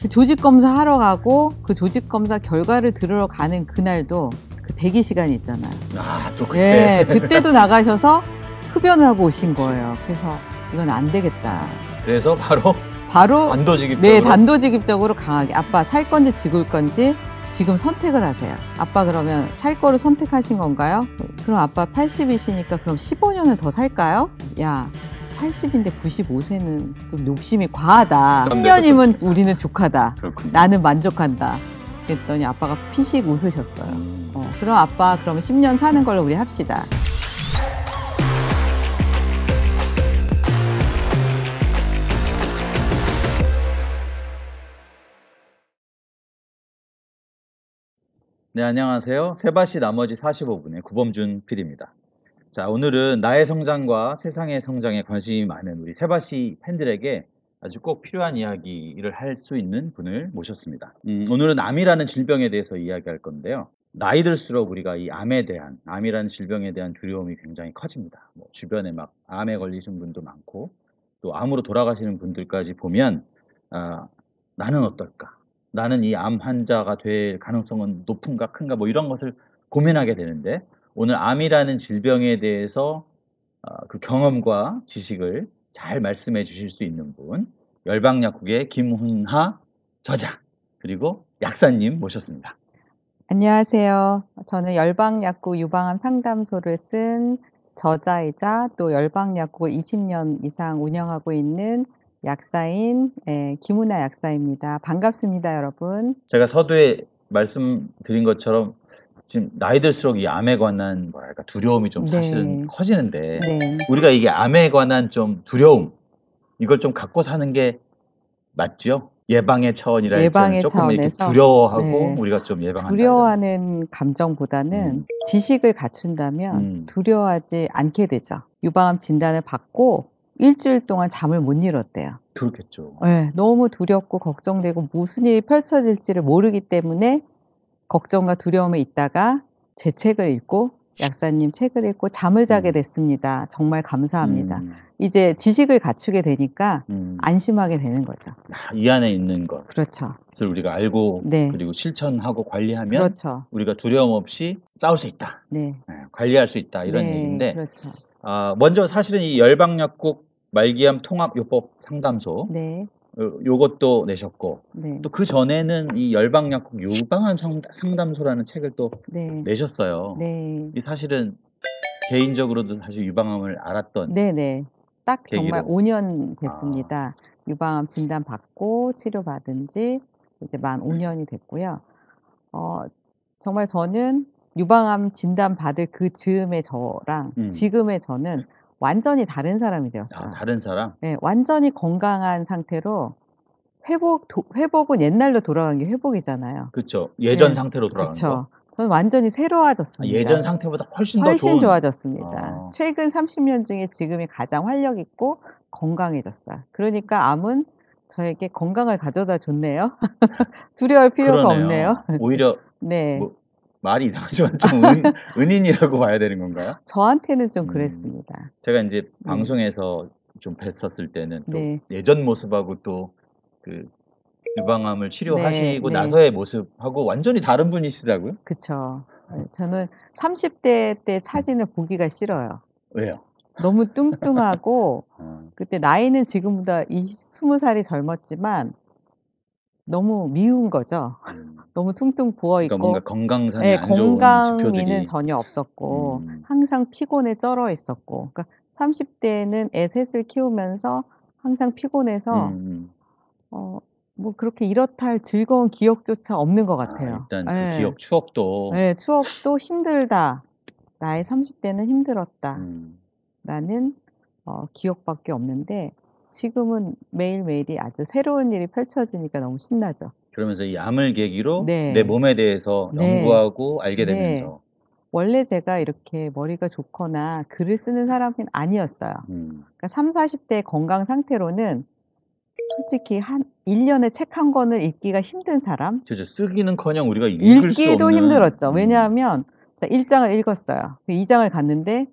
그 조직 검사 하러 가고 그 조직 검사 결과를 들으러 가는 그날도 그 대기 시간이 있잖아요. 아, 또 그때. 예, 그때도 나가셔서 흡연하고 을 오신 거예요. 그래서 이건 안 되겠다. 그래서 바로 바로 단도직입적으로 네, 단도직입적으로 강하게 아빠 살 건지 지을 건지 지금 선택을 하세요. 아빠 그러면 살 거를 선택하신 건가요? 그럼 아빠 80이시니까 그럼 15년을 더 살까요? 야, 80인데 95세는 좀 욕심이 과하다. 3 0년이면 우리는 족하다. 그렇군요. 나는 만족한다. 그랬더니 아빠가 피식 웃으셨어요. 음. 어, 그럼 아빠 그러면 10년 사는 걸로 우리 합시다. 네, 안녕하세요. 세바시 나머지 45분의 구범준 PD입니다. 자, 오늘은 나의 성장과 세상의 성장에 관심이 많은 우리 세바시 팬들에게 아주 꼭 필요한 이야기를 할 수 있는 분을 모셨습니다. 음, 오늘은 암이라는 질병에 대해서 이야기할 건데요. 나이 들수록 우리가 이 암에 대한 암이라는 질병에 대한 두려움이 굉장히 커집니다. 뭐 주변에 막 암에 걸리신 분도 많고 또 암으로 돌아가시는 분들까지 보면 아, 나는 어떨까? 나는 이 암 환자가 될 가능성은 높은가 큰가 뭐 이런 것을 고민하게 되는데 오늘 암이라는 질병에 대해서 어, 그 경험과 지식을 잘 말씀해 주실 수 있는 분 열방약국의 김훈하 저자 그리고 약사님 모셨습니다. 안녕하세요. 저는 열방약국 유방암 상담소를 쓴 저자이자 또 열방약국을 20년 이상 운영하고 있는 약사인 예, 김훈하 약사입니다. 반갑습니다, 여러분. 제가 서두에 말씀드린 것처럼 지금 나이 들수록 이 암에 관한 뭐랄까 두려움이 좀 네. 사실은 네. 커지는데 네. 우리가 이게 암에 관한 좀 두려움 이걸 좀 갖고 사는 게맞죠 예방의 차원이라 예방의 조금 차원에서 이렇게 두려워하고 네. 우리가 좀 예방한다. 두려워하는 감정보다는 음. 지식을 갖춘다면 음. 두려워하지 않게 되죠. 유방암 진단을 받고 일주일 동안 잠을 못잃었대요 그렇겠죠. 네, 너무 두렵고 걱정되고 무슨 일이 펼쳐질지를 모르기 때문에 걱정과 두려움에 있다가 제 책을 읽고 약사님 책을 읽고 잠을 자게 음. 됐습니다. 정말 감사합니다. 음. 이제 지식을 갖추게 되니까 음. 안심하게 되는 거죠. 아, 이 안에 있는 것. 그렇죠. 그래서 우리가 알고 네. 그리고 실천하고 관리하면 그렇죠. 우리가 두려움 없이 싸울 수 있다. 네. 네 관리할 수 있다. 이런 네, 얘기인데. 그렇죠. 아, 먼저 사실은 이 열방약국 말기암 통합요법 상담소 네. 요것도 내셨고 네. 또그 전에는 이 열방약국 유방암 상담소라는 책을 또 네. 내셨어요. 네. 이 사실은 개인적으로도 사실 유방암을 알았던 네네 네. 딱 계기로. 정말 5년 됐습니다. 아. 유방암 진단 받고 치료 받은 지 이제 만 5년이 됐고요. 어 정말 저는 유방암 진단 받을 그 즈음의 저랑 음. 지금의 저는 완전히 다른 사람이 아, 되었어요. 아, 다른 사람? 네, 완전히 건강한 상태로 회복 도, 회복은 옛날로 돌아간 게 회복이잖아요. 그렇죠. 예전 네. 상태로 돌아간 그쵸. 거. 저는 완전히 새로워졌습니다. 아, 예전 상태보다 훨씬, 훨씬 좋은... 좋아졌습니다. 아. 최근 30년 중에 지금이 가장 활력 있고 건강해졌어요. 그러니까 암은 저에게 건강을 가져다 줬네요. 두려울 필요가 그러네요. 없네요. 오히려 네. 뭐 말이 이상하지만 좀 은, 인이라고 봐야 되는 건가요? 저한테는 좀 음. 그랬습니다. 제가 이제 네. 방송에서 좀 뵀었을 때는 또 네. 예전 모습하고 또그 유방암을 치료하시고 네, 네. 나서의 모습하고 완전히 다른 분이시더라고요. 그렇죠. 음. 저는 30대 때 사진을 보기가 싫어요. 왜요? 너무 뚱뚱하고 어. 그때 나이는 지금보다 20살이 젊었지만 너무 미운 거죠. 음. 너무 퉁퉁 부어 그러니까 있고 그러니까 뭔가 건강상에 네, 예, 안 좋은 미는 지표들이. 전혀 없었고 음. 항상 피곤에 쩔어 있었고 그러니까 30대에는 애 셋을 키우면서 항상 피곤해서 음, 음. 어, 뭐 그렇게 이렇다 할 즐거운 기억조차 없는 것 아, 같아요. 아, 일단 네. 그 예. 기억 추억도 네, 추억도 힘들다. 나의 30대는 힘들었다. 음. 라는 어, 기억밖에 없는데 지금은 매일매일이 아주 새로운 일이 펼쳐지니까 너무 신나죠. 그러면서 이 암을 계기로 네. 내 몸에 대해서 네. 연구하고 네. 알게 되면서. 네. 원래 제가 이렇게 머리가 좋거나 글을 쓰는 사람은 아니었어요. 음. 그러니까 30, 40대 건강 상태로는 솔직히 한 1년에 책 한 권을 읽기가 힘든 사람? 그죠. 쓰기는커녕 우리가 읽을 읽기도 힘들었죠. 음. 왜냐하면 자, 1장을 읽었어요. 2장을 그 갔는데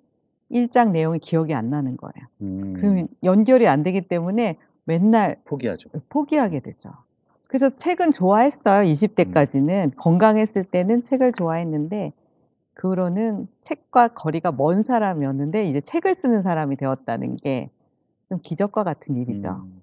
일장 내용이 기억이 안 나는 거예요. 음. 그러면 연결이 안 되기 때문에 맨날 포기하죠. 포기하게 되죠. 그래서 책은 좋아했어요. 20대까지는 음. 건강했을 때는 책을 좋아했는데 그로는 후 책과 거리가 먼 사람이었는데 이제 책을 쓰는 사람이 되었다는 게 좀 기적과 같은 일이죠. 음.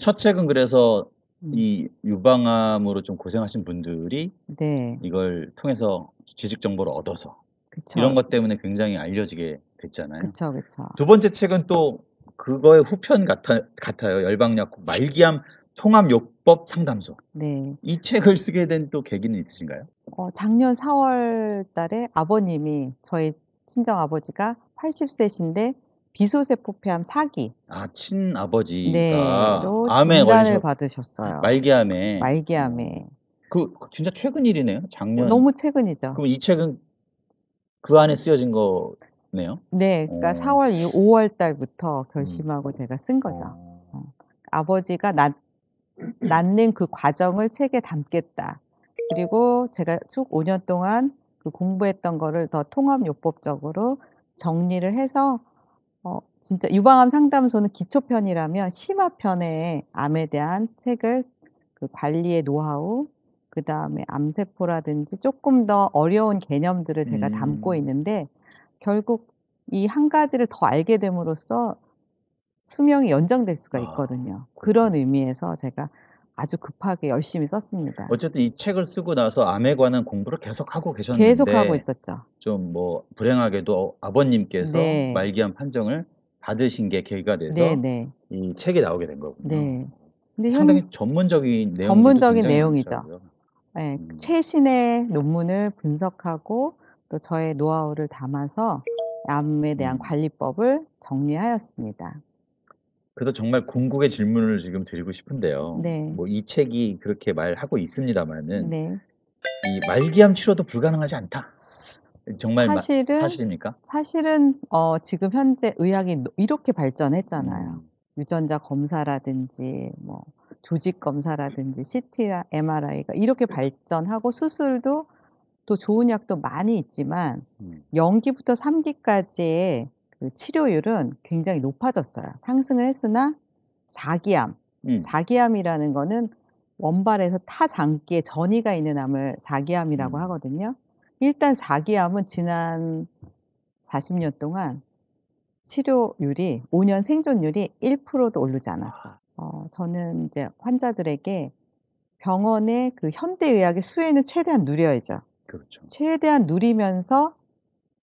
첫 책은 그래서 음. 이 유방암으로 좀 고생하신 분들이 네. 이걸 통해서 지식 정보를 얻어서 그쵸. 이런 것 때문에 굉장히 알려지게 됐잖아요. 그렇그렇두 번째 책은 또 그거의 후편 같아, 같아요. 열방약국 말기암 통합요법 상담소. 네. 이 책을 쓰게 된 또 계기는 있으신가요? 어, 작년 4월 달에 아버님이 저희 친정 아버지가 80세신데 비소세포폐암 4기. 아, 친아버지가 네, 암에 진단을 받으셨어요. 말기암에. 말기암에. 음. 그, 그 진짜 최근 일이네요. 작년. 너무 최근이죠. 그럼 이 책은 그 안에 쓰여진 거 네요. 네, 그러니까 오. 4월, 2, 5월 달부터 음. 결심하고 음. 제가 쓴 거죠. 어. 어. 아버지가 낳, 낳는 그 과정을 책에 담겠다. 그리고 제가 쭉 5년 동안 그 공부했던 거를 더 통합요법적으로 정리를 해서 어, 진짜 유방암 상담소는 기초편이라면 심화편에 암에 대한 책을 그 관리의 노하우 그 다음에 암세포라든지 조금 더 어려운 개념들을 제가 음. 담고 있는데 결국 이 한 가지를 더 알게 됨으로써 수명이 연장될 수가 아, 있거든요. 아. 그런 의미에서 제가 아주 급하게 열심히 썼습니다. 어쨌든 이 책을 쓰고 나서 암에 관한 공부를 계속 하고 계셨는데 계속 하고 있었죠. 좀 뭐 불행하게도 어, 아버님께서 네. 말기암 판정을 받으신 게 계기가 돼서 네, 네. 이 책이 나오게 된 거군요. 네. 근데 상당히 현... 전문적인 내용 전문적인 내용이죠. 네, 음. 최신의 논문을 분석하고 또 저의 노하우를 담아서 암에 대한 음. 관리법을 정리하였습니다. 그래도 정말 궁극의 질문을 지금 드리고 싶은데요. 네. 뭐이 책이 그렇게 말하고 있습니다만은 네. 이 말기암 치료도 불가능하지 않다. 정말 사실은, 사실입니까? 사실은 어, 지금 현재 의학이 이렇게 발전했잖아요. 음. 유전자 검사라든지 뭐 조직 검사라든지 CT나 MRI가 이렇게 발전하고 수술도 또 좋은 약도 많이 있지만 영기부터 음. 3기까지의 그 치료율은 굉장히 높아졌어요. 상승을 했으나 사기암, 음. 사기암이라는 거는 원발에서 타장기에 전이가 있는 암을 사기암이라고 음. 하거든요. 일단 사기암은 지난 40년 동안 치료율이 5년 생존율이 1%도 오르지 않았어요. 아. 어, 저는 이제 환자들에게 병원의 그 현대의학의 수혜는 최대한 누려야죠. 그렇죠. 최대한 누리면서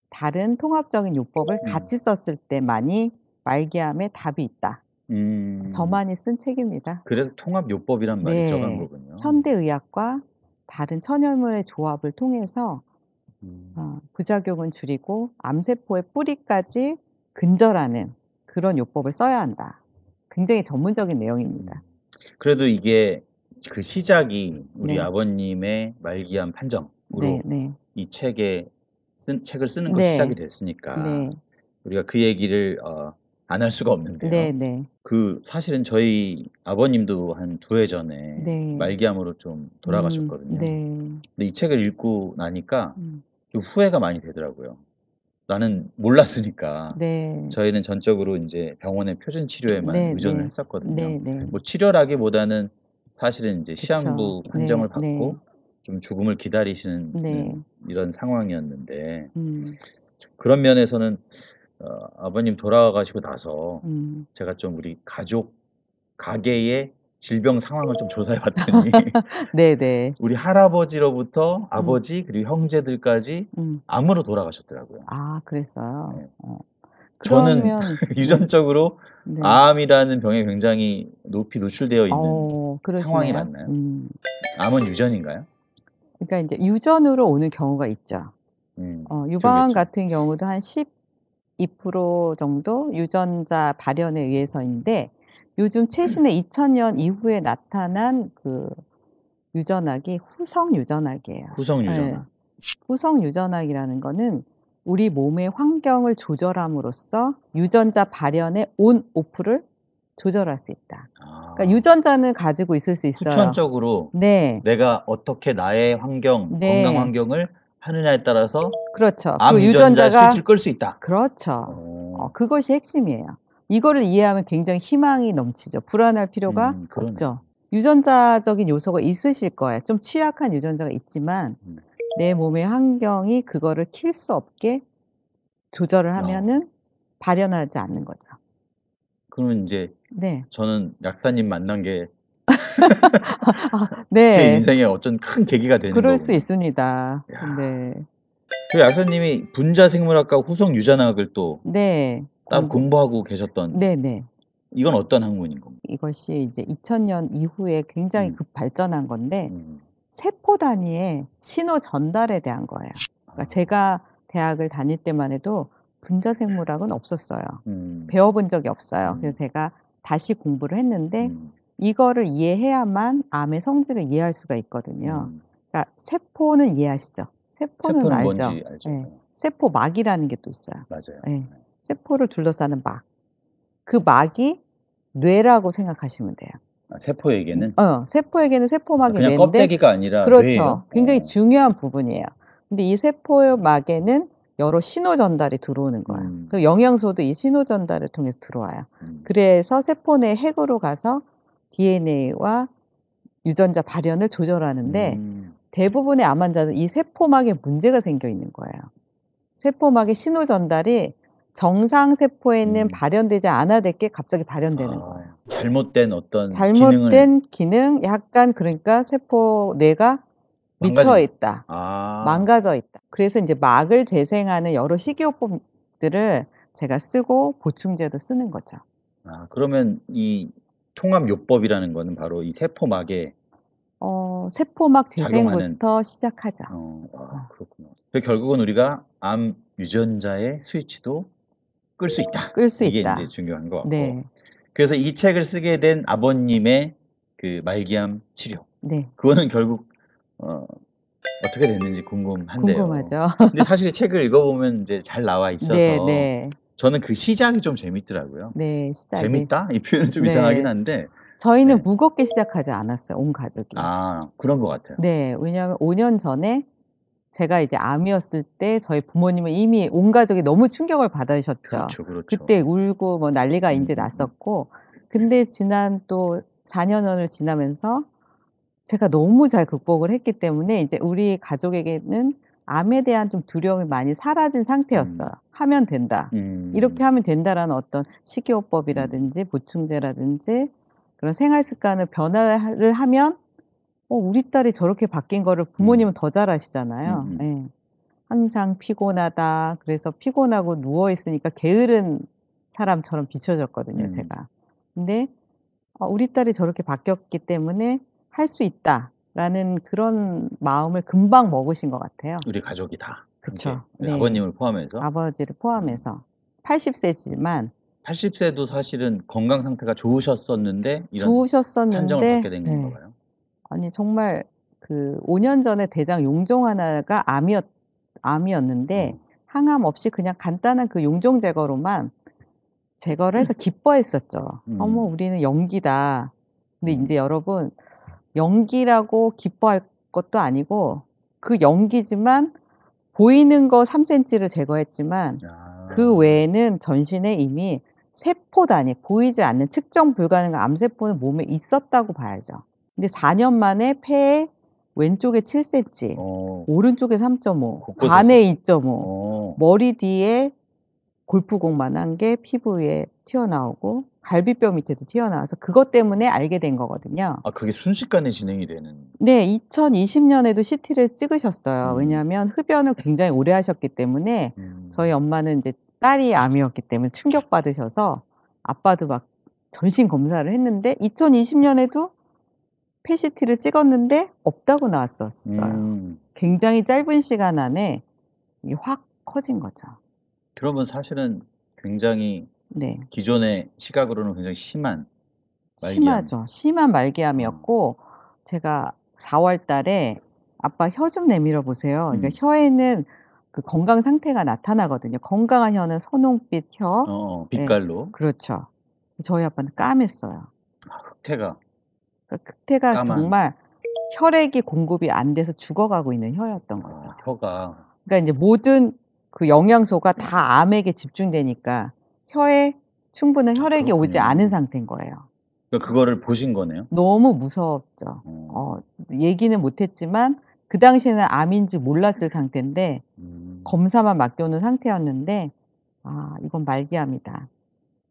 다른 통합적인 요법을 음. 같이 썼을 때만이 말기암의 답이 있다. 음. 저만이 쓴 책입니다. 그래서 통합 요법이란 말이 네. 들어 거군요. 현대 의학과 다른 천연물의 조합을 통해서 어, 음. 어, 부작용은 줄이고 암세포의 뿌리까지 근절하는 그런 요법을 써야 한다. 굉장히 전문적인 내용입니다. 음. 그래도 이게 그 시작이 우리 네. 아버님의 말기암 판정 네, 네, 네. 이 책에 쓴 책을 쓰는 것이 네. 시작이 됐으니까 네. 우리가 그 얘기를 어, 안할 수가 없는데요. 네, 네. 그 사실은 저희 아버님도 한 두 해 전에 네. 말기암으로 좀 돌아가셨거든요. 음, 네. 근데 이 책을 읽고 나니까 음. 좀 후회가 많이 되더라고요. 나는 몰랐으니까 네. 저희는 전적으로 이제 병원의 표준 치료에만 네, 의존을 네. 했었거든요. 네, 네. 뭐 치료라기보다는 사실은 이제 시한부 판정을 받고 좀 죽음을 기다리시는 네. 이런 상황이었는데 음. 그런 면에서는 어, 아버님 돌아가시고 나서 음. 제가 좀 우리 가족 가계의 질병 상황을 좀 조사해 봤더니 네네 네. 우리 할아버지로부터 음. 아버지 음. 그리고 형제들까지 음. 암으로 돌아가셨더라고요. 아 그랬어요. 네. 어. 저는 그러면... 네. 유전적으로 네. 암이라는 병에 굉장히 높이 노출되어 있는 어, 상황이 맞나요? 음. 암은 유전인가요? 그러니까 이제 유전으로 오는 경우가 있죠. 음, 어, 유방 암 같은 경우도 한 12% 정도 유전자 발현에 의해서인데 요즘 최신의 2000년 음. 이후에 나타난 그 유전학이 후성 유전학이에요. 후성 예. 유전학. 네. 후성 유전학이라는 거는 우리 몸의 환경을 조절함으로써 유전자 발현의 온 오프를 조절할 수 있다. 그러니까 아. 그러니까 유전자는 가지고 있을 수 있어요. 추천적으로 네. 내가 어떻게 나의 환경, 네. 건강 환경을 하느냐에 따라서 그렇죠. 그 암그 유전자 가 스위치를 끌 수 있다. 그렇죠. 어. 어, 그것이 핵심이에요. 이거를 이해하면 굉장히 희망이 넘치죠. 불안할 필요가 음, 없죠. 유전자적인 요소가 있으실 거예요. 좀 취약한 유전자가 있지만 음. 내 몸의 환경이 그거를 킬 수 없게 조절을 아. 하면은 발현하지 않는 거죠. 그러면 이제 네. 저는 약사님 만난 게 아, 네. 제 인생에 어쩐 큰 계기가 되는 그럴 거고. 수 있습니다. 야. 네. 그 약사님이 분자 생물학과 후성 유전학을 또 네. 공부. 공부하고 계셨던 네, 네. 이건 어떤 학문인 건가요? 이것이 이제 2000년 이후에 굉장히 음. 급발전한 건데 음, 음. 세포 단위의 신호 전달에 대한 거예요. 그러니까 아. 제가 대학을 다닐 때만 해도 분자생물학은 없었어요. 음. 배워본 적이 없어요. 음. 그래서 제가 다시 공부를 했는데 음. 이거를 이해해야만 암의 성질을 이해할 수가 있거든요. 음. 그러니까 세포는 이해하시죠? 세포는, 세포는 알죠. 알죠. 네. 네. 세포막이라는 게 또 있어요. 맞아요. 네. 네. 세포를 둘러싸는 막. 그 막이 뇌라고 생각하시면 돼요. 아, 세포에게는? 어, 세포에게는 세포막이 아, 그냥 뇌인데 껍데기가 아니라 그렇죠. 뇌예요? 굉장히 어. 중요한 부분이에요. 근데 이 세포막에는 의 여러 신호 전달이 들어오는 거야. 음. 그 영양소도 이 신호 전달을 통해서 들어와요. 음. 그래서 세포 내 핵으로 가서 DNA와 유전자 발현을 조절하는데 음. 대부분의 암 환자는 이 세포막에 문제가 생겨 있는 거예요. 세포막의 신호 전달이 정상 세포에는 음. 발현되지 않아댔게 갑자기 발현되는 아, 거예요. 잘못된 어떤 잘못된 기능을... 기능 약간 그러니까 세포 뇌가 미쳐 있다. 아. 망가져 있다. 그래서 이제 막을 재생하는 여러 식이요법들을 제가 쓰고 보충제도 쓰는 거죠. 아, 그러면 이 통합요법이라는 거는 바로 이 세포막에 어, 세포막 재생부터 작용하는... 시작하죠. 어, 아, 그렇군요. 그 결국은 우리가 암 유전자의 스위치도 끌 수 있다. 끌 수 있다. 이게 이제 중요한 거 같고. 네. 그래서 이 책을 쓰게 된 아버님의 그 말기암 치료. 네. 그거는 결국 어, 떻게 됐는지 궁금한데요. 궁금하죠. 근데 사실 책을 읽어보면 이제 잘 나와 네, 있어서 네, 네. 저는 그 시작이 좀 재밌더라고요. 네, 시작 재밌다? 이 표현은 좀 네. 이상하긴 한데 저희는 네. 무겁게 시작하지 않았어요. 온 가족이. 아, 그런 것 같아요. 네, 왜냐하면 5년 전에 제가 이제 암이었을 때 저희 부모님은 이미 온 가족이 너무 충격을 받으셨죠. 그렇죠, 그렇죠. 그때 울고 뭐 난리가 음. 이제 음, 음. 났었고, 근데 지난 또 4년을 지나면서 제가 너무 잘 극복을 했기 때문에 이제 우리 가족에게는 암에 대한 좀 두려움이 많이 사라진 상태였어요. 음. 하면 된다. 음. 이렇게 하면 된다라는 어떤 식이요법이라든지 음. 보충제라든지 그런 생활 습관을 변화를 하면 어, 우리 딸이 저렇게 바뀐 거를 음. 부모님은 음. 더잘 아시잖아요. 네. 항상 피곤하다. 그래서 피곤하고 누워 있으니까 게으른 사람처럼 비춰졌거든요, 음. 제가. 근데 어, 우리 딸이 저렇게 바뀌었기 때문에 할수 있다라는 그런 마음을 금방 먹으신 것 같아요. 우리 가족이 다. 그렇죠. 네. 아버님을 포함해서. 아버지를 포함해서 80세지만 음. 80세도 사실은 건강 상태가 좋으셨었는데 이런 좋으셨었는데, 판정을 받게 된 네. 건가요? 아니 정말 그 5년 전에 대장 용종 하나가 암이었 암이었는데 음. 항암 없이 그냥 간단한 그 용종 제거로만 제거를 해서 음. 기뻐했었죠. 음. 어머 우리는 연기다. 근데 음. 이제 여러분 연기라고 기뻐할 것도 아니고 그 연기지만 보이는 거 3cm를 제거했지만 그 외에는 전신에 이미 세포 단위, 보이지 않는 측정 불가능한 암세포는 몸에 있었다고 봐야죠. 근데 4년 만에 폐에 왼쪽에 7cm, 어. 오른쪽에 3.5, 곳곳에서. 간에 2.5, 어. 머리 뒤에 골프공만한 게 피부에 튀어나오고 갈비뼈 밑에도 튀어나와서 그것 때문에 알게 된 거거든요. 아 그게 순식간에 진행이 되는. 네, 2020년에도 CT를 찍으셨어요. 음. 왜냐하면 흡연을 굉장히 오래 하셨기 때문에 음. 저희 엄마는 이제 딸이 암이었기 때문에 충격 받으셔서 아빠도 막 전신 검사를 했는데 2020년에도 페시티를 찍었는데 없다고 나왔었어요. 음. 굉장히 짧은 시간 안에 확 커진 거죠. 그러면 사실은 굉장히 네. 기존의 시각으로는 굉장히 심한 말기암. 심하죠. 심한 말기암이었고 음. 제가 4월 달에 아빠 혀 좀 내밀어 보세요. 그러니까 음. 혀에는 그 건강 상태가 나타나거든요. 건강한 혀는 선홍빛 혀. 어, 어 네. 빛깔로. 네, 그렇죠. 저희 아빠는 까맸어요. 아, 흑태가. 그러니까 흑태가 까만. 정말 혈액이 공급이 안 돼서 죽어가고 있는 혀였던 거죠. 아, 혀가. 그러니까 이제 모든 그 영양소가 다 그렇죠. 암에게 집중되니까 혀에 충분한 아, 혈액이 그렇군요. 오지 않은 상태인 거예요. 그러니까 그거를 보신 거네요. 너무 무섭죠. 음. 어. 어, 얘기는 못했지만 그 당시에는 암인지 몰랐을 상태인데 음. 검사만 맡겨놓은 상태였는데 아 이건 말기암이다.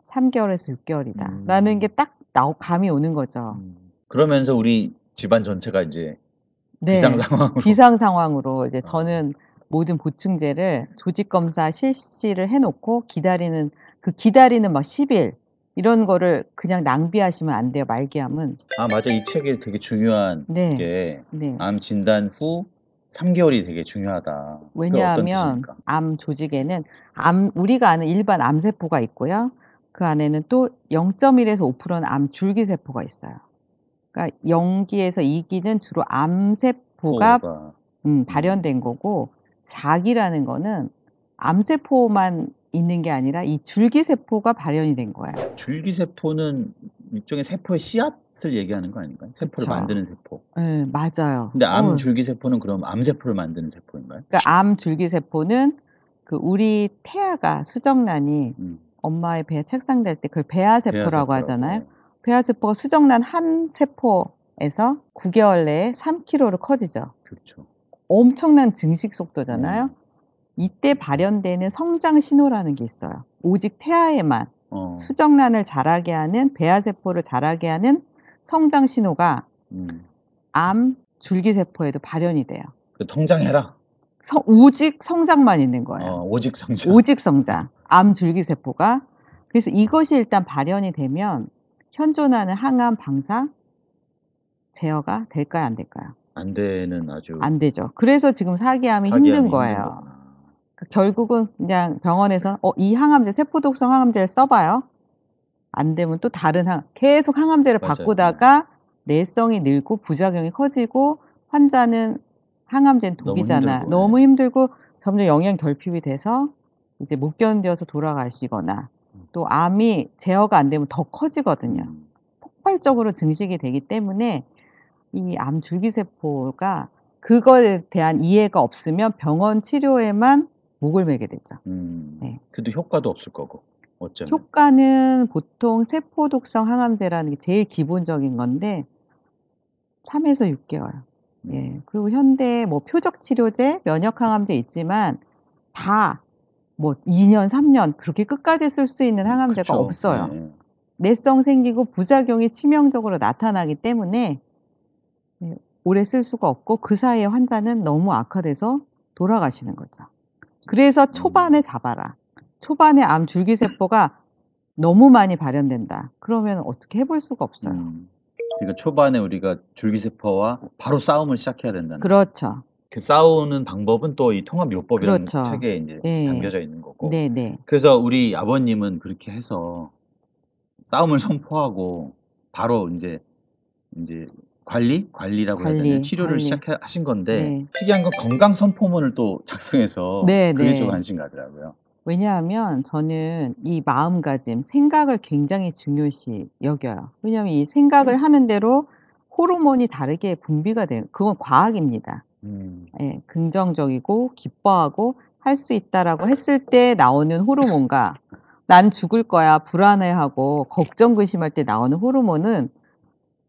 3개월에서 6개월이다라는 음. 게딱 감이 오는 거죠. 음. 그러면서 우리 집안 전체가 이제 네, 비상 상황으로 비상 상황으로 이제 아. 저는 어. 모든 보충제를 조직검사 실시를 해놓고 기다리는 그 기다리는 막 10일 이런 거를 그냥 낭비하시면 안 돼요 말기암은 아 맞아 이 책이 되게 중요한 네. 게암 네. 진단 후 3개월이 되게 중요하다 왜냐하면 암 조직에는 암 우리가 아는 일반 암세포가 있고요 그 안에는 또 0.1에서 5%는 암 줄기세포가 있어요 그러니까 0기에서 2기는 주로 암세포가 음, 발현된 거고 사기라는 거는 암세포만 있는 게 아니라 이 줄기세포가 발현이 된 거예요. 줄기세포는 일종의 세포의 씨앗을 얘기하는 거 아닌가요? 세포를 그렇죠. 만드는 세포. 네, 맞아요. 근데 암 어. 줄기세포는 그럼 암세포를 만드는 세포인가요? 그러니까 암 줄기세포는 그 우리 태아가 수정란이 음. 엄마의 배에 책상될 때 그걸 배아세포라고 배아 하잖아요. 네. 배아세포가 수정란 한 세포에서 9개월 내에 3kg로 커지죠. 그렇죠. 엄청난 증식 속도잖아요. 음. 이때 발현되는 성장 신호라는 게 있어요. 오직 태아에만 어. 수정란을 자라게 하는 배아세포를 자라게 하는 성장 신호가 음. 암 줄기세포에도 발현이 돼요. 그 통장해라. 성, 오직 성장만 있는 거예요. 어, 오직 성장. 오직 성장. 암 줄기세포가. 그래서 이것이 일단 발현이 되면 현존하는 항암 방사 제어가 될까요, 안 될까요? 안 되는 아주 안 되죠. 그래서 지금 사기암이, 사기암이 힘든 거예요. 그러 결국은 그냥 병원에서 어, 이 항암제 세포 독성 항암제를 써봐요. 안 되면 또 다른 항 계속 항암제를 맞아요. 바꾸다가 내성이 늘고 부작용이 커지고 환자는 항암제는 독이잖아. 너무, 너무 예. 힘들고 점점 영양 결핍이 돼서 이제 못 견뎌서 돌아가시거나 음. 또 암이 제어가 안 되면 더 커지거든요. 음. 폭발적으로 증식이 되기 때문에 이암 줄기세포가 그거에 대한 이해가 없으면 병원 치료에만 목을 매게 되죠. 음, 네. 그래도 효과도 없을 거고. 어쩌면. 효과는 보통 세포 독성 항암제라는 게 제일 기본적인 건데 3에서 6개월. 예. 음. 예. 그리고 현대 뭐 표적 치료제, 면역 항암제 있지만 다 뭐 2년, 3년 그렇게 끝까지 쓸 수 있는 항암제가 그쵸. 없어요. 네. 내성 생기고 부작용이 치명적으로 나타나기 때문에 오래 쓸 수가 없고 그 사이에 환자는 너무 악화돼서 돌아가시는 거죠. 그래서 초반에 음. 잡아라. 초반에 암 줄기세포가 너무 많이 발현된다. 그러면 어떻게 해볼 수가 없어요. 음, 그러니까 초반에 우리가 줄기세포와 바로 싸움을 시작해야 된다는. 그렇죠. 그 싸우는 방법은 또 이 통합요법이라는 그렇죠. 책에 이제 네. 담겨져 있는 거고. 네, 네. 그래서 우리 아버님은 그렇게 해서 싸움을 선포하고 바로 이제 이제 관리 관리라고 관리, 해야 되나 치료를 관리. 시작하신 건데 네. 특이한 건 건강 선포문을 또 작성해서 네, 네. 그게 네. 좀 관심 가더라고요. 왜냐하면 저는 이 마음가짐, 생각을 굉장히 중요시 여겨요. 왜냐하면 이 생각을 음. 하는 대로 호르몬이 다르게 분비가 되는 그건 과학입니다. 음. 예, 긍정적이고 기뻐하고 할 수 있다라고 했을 때 나오는 호르몬과 난 죽을 거야 불안해하고 걱정 근심할 때 나오는 호르몬은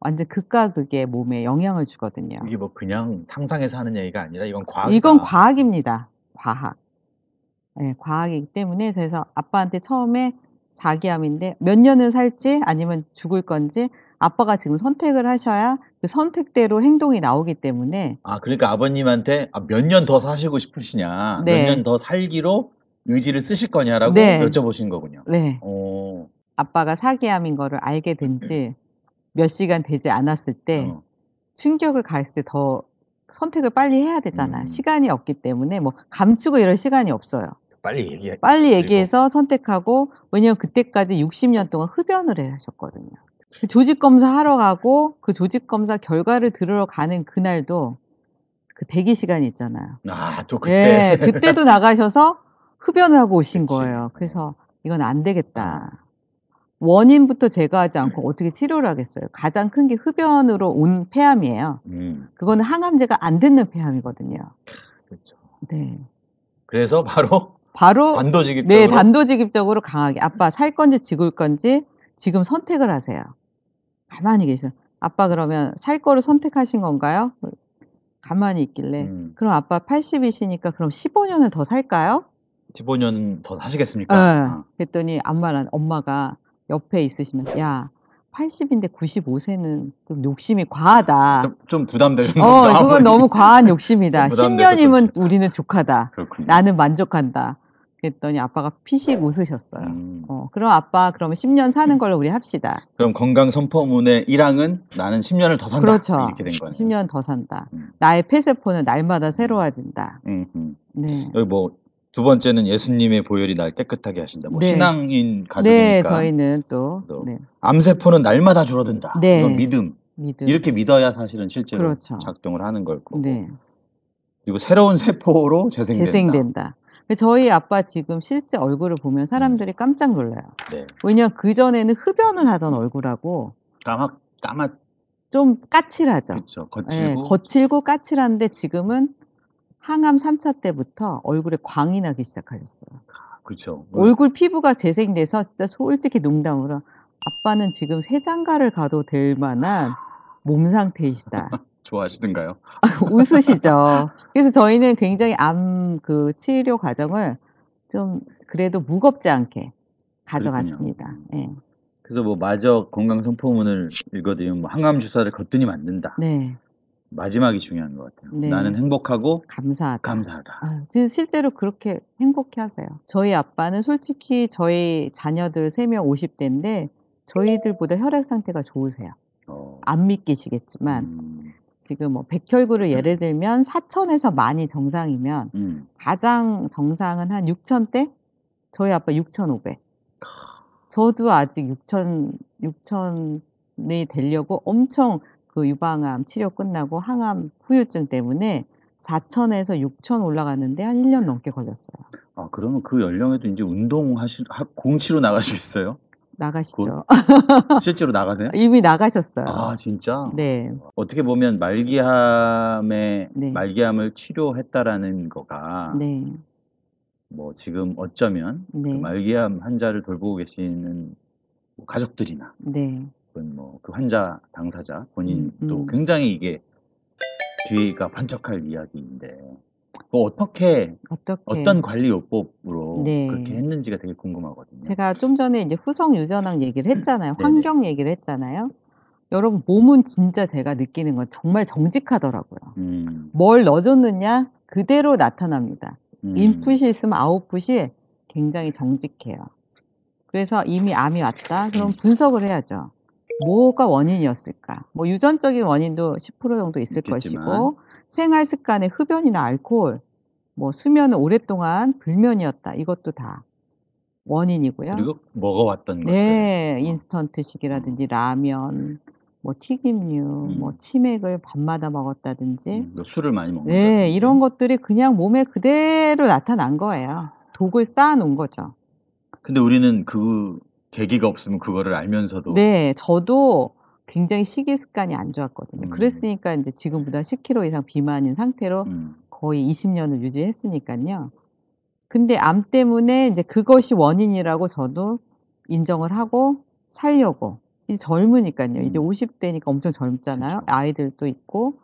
완전 극과 극의 몸에 영향을 주거든요. 이게 뭐 그냥 상상해서 하는 얘기가 아니라 이건 과학. 이건 과학입니다. 과학. 네, 과학이기 때문에 그래서 아빠한테 처음에 자기암인데 몇년을 살지 아니면 죽을 건지 아빠가 지금 선택을 하셔야 그 선택대로 행동이 나오기 때문에 아 그러니까 아버님한테 아, 몇년 더 사시고 싶으시냐 네. 몇년 더 살기로 의지를 쓰실 거냐라고 네. 여쭤보신 거군요. 네. 오. 아빠가 사기암인 거를 알게 된지 몇 시간 되지 않았을 때 어. 충격을 가했을 때 더 선택을 빨리 해야 되잖아. 음. 시간이 없기 때문에 뭐 감추고 이럴 시간이 없어요. 빨리 얘기해. 빨리 얘기해서 선택하고 왜냐면 그때까지 60년 동안 흡연을 해 하셨거든요. 그 조직 검사 하러 가고 그 조직 검사 결과를 들으러 가는 그날도 그 대기 시간이 있잖아요. 아, 또 그때. 예, 그때도 나가셔서 흡연 하고 오신 그치. 거예요. 그래서 네. 이건 안 되겠다. 아. 원인부터 제거하지 않고 어떻게 치료를 하겠어요? 가장 큰 게 흡연으로 온 폐암이에요. 음. 그거는 항암제가 안 듣는 폐암이거든요. 그렇죠. 네. 그래서 바로 바로 단도직입적으로 네, 단도직입적으로 강하게 아빠 살 건지 죽을 건지 지금 선택을 하세요. 가만히 계세요. 아빠 그러면 살 거를 선택하신 건가요? 가만히 있길래 음. 그럼 아빠 80이시니까 그럼 15년을 더 살까요? 15년 더 하시겠습니까? 네. 아. 그랬더니 안마란 엄마가 옆에 있으시면 야 80인데 95세는 좀 욕심이 과하다. 좀, 좀 부담되는 어, 거죠. 그건 너무 과한 욕심이다. 10년이면 우리는 족하다. 그렇군요. 나는 만족한다. 그랬더니 아빠가 피식 웃으셨어요. 음. 어, 그럼 아빠 그러면 10년 사는 걸로 우리 합시다. 그럼 건강 선포문의 1항은 나는 10년을 더 산다. 그렇죠. 이렇게 된 거예요. 10년 더 산다. 음. 나의 폐세포는 날마다 새로워진다. 음, 네. 여기 뭐두 번째는 예수님의 보혈이 날 깨끗하게 하신다. 뭐 네. 신앙인 네, 가족이니까. 네, 저희는 또, 또 네. 암세포는 날마다 줄어든다. 네. 이건 믿음. 믿음. 이렇게 믿어야 사실은 실제로 그렇죠. 작동을 하는 걸 거고. 네. 그리고 새로운 세포로 재생된다. 재생된다. 저희 아빠 지금 실제 얼굴을 보면 사람들이 음. 깜짝 놀라요. 네. 왜냐 그전에는 흡연을 하던 얼굴하고 까마, 까마... 좀 까칠하죠. 그쵸, 예, 거칠고. 네, 거칠고 까칠한데 지금은 항암 3차 때부터 얼굴에 광이 나기 시작하셨어요. 그렇죠. 뭐 얼굴 피부가 재생돼서 진짜 솔직히 농담으로 아빠는 지금 세장가를 가도 될 만한 몸 상태이시다. 좋아하시던가요? 웃으시죠. 그래서 저희는 굉장히 암 그 치료 과정을 좀 그래도 무겁지 않게 가져갔습니다. 네. 그래서 뭐 마저 건강 성포문을 읽어드리면 뭐 항암 주사를 거뜬히 만든다. 네. 마지막이 중요한 것 같아요. 네. 나는 행복하고 감사하다. 감사하다. 아, 지금 실제로 그렇게 행복해 하세요. 저희 아빠는 솔직히 저희 자녀들 3명 50대인데 저희들보다 혈액 상태가 좋으세요. 어. 안 믿기시겠지만 음. 지금 뭐 백혈구를 예를 들면 4천에서 많이 정상이면 음. 가장 정상은 한 6천대? 저희 아빠 6,500. 저도 아직 6 0 0 0 6 0 0 0이 되려고 엄청 그 유방암 치료 끝나고 항암 후유증 때문에 4천에서 6천 올라갔는데 한 1년 넘게 걸렸어요. 아, 그러면 그 연령에도 이제 운동하시, 공치로 나가시겠어요? 나가시죠. 그, 실제로 나가세요? 이미 나가셨어요. 아, 진짜? 네. 어떻게 보면 말기암에, 네. 말기암을 치료했다라는 거가, 네. 뭐 지금 어쩌면 그 네. 그 말기암 환자를 돌보고 계시는 가족들이나, 네. 혹은 뭐그 환자 당사자 본인도 음, 음, 굉장히 이게 뒤가 반짝할 이야기인데 뭐 어떻게, 어떻게 어떤 관리 요법으로 네. 그렇게 했는지가 되게 궁금하거든요. 제가 좀 전에 이제 후성 유전학 얘기를 했잖아요. 환경 얘기를 했잖아요. 여러분 몸은 진짜 제가 느끼는 건 정말 정직하더라고요. 음. 뭘 넣어줬느냐 그대로 나타납니다. 음. 인풋이 있으면 아웃풋이 굉장히 정직해요. 그래서 이미 암이 왔다. 그럼 분석을 해야죠. 뭐가 원인이었을까? 뭐 유전적인 원인도 10% 정도 있을 있겠지만. 것이고 생활 습관의 흡연이나 알코올, 뭐 수면은 오랫동안 불면이었다. 이것도 다 원인이고요. 그리고 먹어왔던 네, 것들. 어. 인스턴트식이라든지 라면, 뭐 튀김류, 음. 뭐 치맥을 밤마다 먹었다든지 음, 뭐 술을 많이 먹는다. 네, 이런 것들이 그냥 몸에 그대로 나타난 거예요. 독을 쌓아놓은 거죠. 근데 우리는 그 계기가 없으면 그거를 알면서도 네, 저도 굉장히 식이 습관이 안 좋았거든요. 음. 그랬으니까 이제 지금보다 10kg 이상 비만인 상태로 음. 거의 20년을 유지했으니까요. 근데 암 때문에 이제 그것이 원인이라고 저도 인정을 하고 살려고 이제 젊으니까요. 음. 이제 50대니까 엄청 젊잖아요. 그렇죠. 아이들도 있고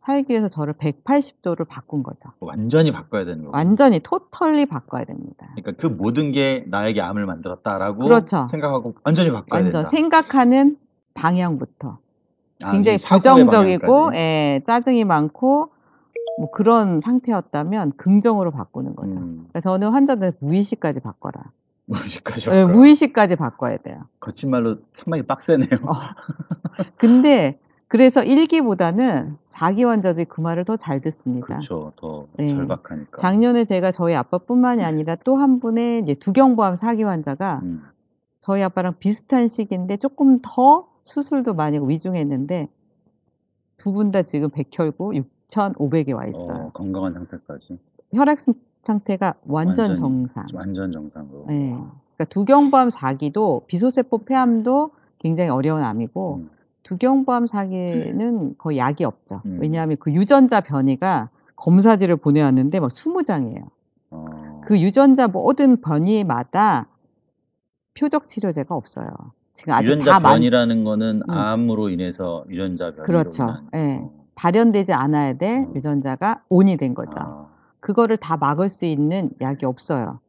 살기 위해서 저를 180도를 바꾼 거죠. 완전히 바꿔야 되는 거예요. 완전히 토털리 바꿔야 됩니다. 그러니까 그 모든 게 나에게 암을 만들었다라고 그렇죠. 생각하고 완전히 바꿔야 완전 된다. 생각하는 방향부터 아, 굉장히 부정적이고 예, 짜증이 많고 뭐 그런 상태였다면 긍정으로 바꾸는 거죠. 음. 그래서 저는 환자들 무의식까지 바꿔라. 무의식까지 예, 바꿔라. 네, 무의식까지 바꿔야 돼요. 거친 말로 상당히 빡세네요. 어. 근데 그래서 1기보다는 4기 환자들이 그 말을 더 잘 듣습니다. 그렇죠. 더 네. 절박하니까. 작년에 제가 저희 아빠뿐만이 네. 아니라 또 한 분의 이제 두경부암 4기 환자가 음. 저희 아빠랑 비슷한 시기인데 조금 더 수술도 많이 위중했는데 두 분 다 지금 백혈구 6,500에 와 있어요. 어, 건강한 상태까지. 혈액 상태가 완전, 완전 정상. 완전 정상으로. 네. 그러니까 두경부암 4기도 비소세포 폐암도 굉장히 어려운 암이고 음. 두경보암 네. 사기는 거의 약이 없죠. 음. 왜냐하면 그 유전자 변이가 검사지를 보내왔는데 막 뭐 스무 장이에요. 어. 그 유전자 모든 변이마다 표적 치료제가 없어요. 지금 아직 유전자 다 변이라는 많... 거는 음. 암으로 인해서 유전자 변이 그렇죠. 예. 네. 발현되지 않아야 될 어. 유전자가 온이 된 거죠. 아. 그거를 다 막을 수 있는 약이 없어요.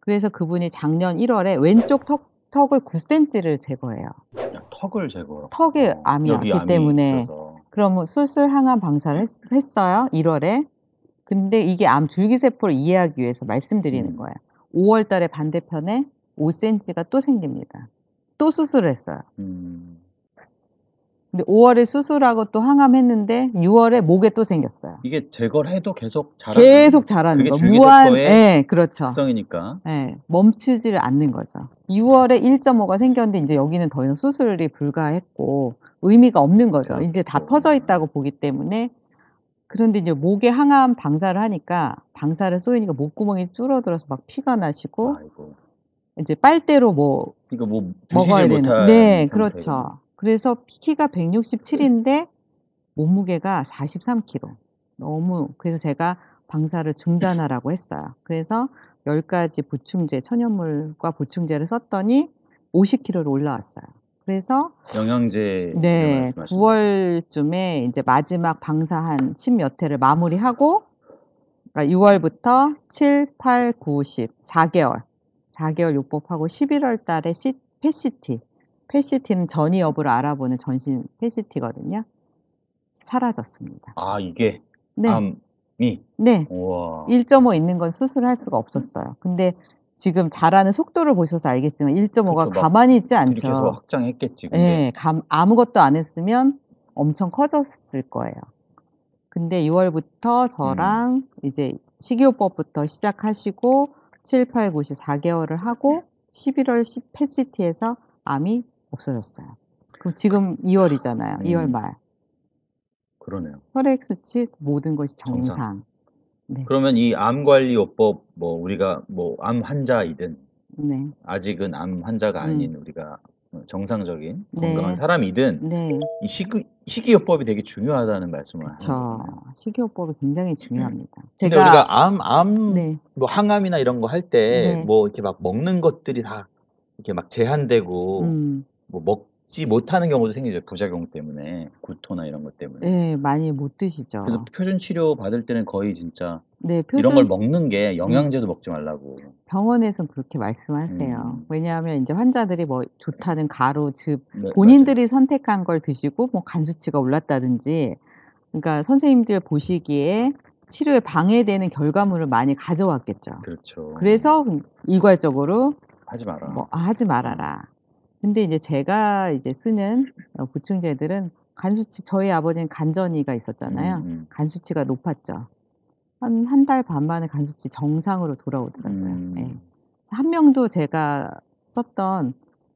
그래서 그분이 작년 1월에 왼쪽 턱 턱을 9cm를 제거해요. 턱을 제거 턱에 어, 암이 어, 기 때문에 그럼 수술 뭐 항암 방사를 했, 어요 1월에. 근데 이게 암 줄기세포를 이해하기 위해서 말씀드리는 음. 거예요. 5월 달에 반대편에 5cm가 또 생깁니다. 또 수술을 했어요. 음. 근데 5월에 수술하고 또 항암했는데 6월에 목에 또 생겼어요. 이게 제거를 해도 계속 자라는 계속 자라는 거. 무한 예, 네, 그렇죠. 성이니까. 예. 네, 멈추지를 않는 거죠. 6월에 1.5가 생겼는데 이제 여기는 더 이상 수술이 불가했고 의미가 없는 거죠. 그 이제 다 퍼져 있다고 보기 때문에 그런데 이제 목에 항암 방사를 하니까 방사를 쏘이니까 목구멍이 줄어들어서 막 피가 나시고 아이고. 이제 빨대로 뭐 이거 뭐 드시지 못할 네, 상태. 그렇죠. 그래서 키가 167인데 몸무게가 43kg. 너무 그래서 제가 방사를 중단하라고 했어요. 그래서 10가지 보충제, 천연물과 보충제를 썼더니 50kg로 올라왔어요. 그래서 영양제 네, 9월쯤에 이제 마지막 방사한 10몇 회를 마무리하고 그러니까 6월부터 7, 8, 9, 10 4개월 4개월 요법하고 11월 달에 시, 패시티 패시티는 전이 여부를 알아보는 전신 패시티거든요. 사라졌습니다. 아 이게 네. 암이 네. 우와. 1.5 있는 건 수술할 수가 없었어요. 근데 지금 자라는 속도를 보셔서 알겠지만 1.5가 그렇죠, 가만히 있지 않죠. 계속 확장했겠지. 근데. 네, 감, 아무것도 안 했으면 엄청 커졌을 거예요. 근데 6월부터 저랑 음. 이제 식이요법부터 시작하시고 7, 8, 9, 10, 4개월을 하고 11월 10, 패시티에서 암이 없어졌어요. 그럼 지금 2월이잖아요. 음. 2월 말. 그러네요. 혈액 수치 모든 것이 정상. 정상. 네. 그러면 이 암 관리요법 뭐 우리가 뭐 암 환자이든 네. 아직은 암 환자가 음. 아닌 음. 우리가 정상적인 네. 건강한 사람이든 네. 이 식이, 식이요법이 되게 중요하다는 말씀을 하죠. 식이요법이 굉장히 중요합니다. 음. 제가 우리가 암 암 뭐 항암이나 이런 거 할 때 뭐 이렇게 막 먹는 것들이 다 이렇게 막 제한되고 음. 뭐 먹지 못하는 경우도 생기죠 부작용 때문에 구토나 이런 것 때문에. 네 많이 못 드시죠. 그래서 표준 치료 받을 때는 거의 진짜 네, 표준... 이런 걸 먹는 게 음. 영양제도 먹지 말라고. 병원에선 그렇게 말씀하세요. 음. 왜냐하면 이제 환자들이 뭐 좋다는 가루 즙 네, 본인들이 맞아요. 선택한 걸 드시고 뭐간 수치가 올랐다든지 그러니까 선생님들 보시기에 치료에 방해되는 결과물을 많이 가져왔겠죠. 그렇죠. 그래서 일괄적으로 하지 마라. 뭐 아, 하지 말아라. 근데 이제 제가 이제 쓰는 어, 보충제들은 간 수치 저희 아버지는 간전이가 있었잖아요. 음. 간 수치가 높았죠. 한 한 달 반 만에 간 수치 정상으로 돌아오더라고요. 음. 네. 한 명도 제가 썼던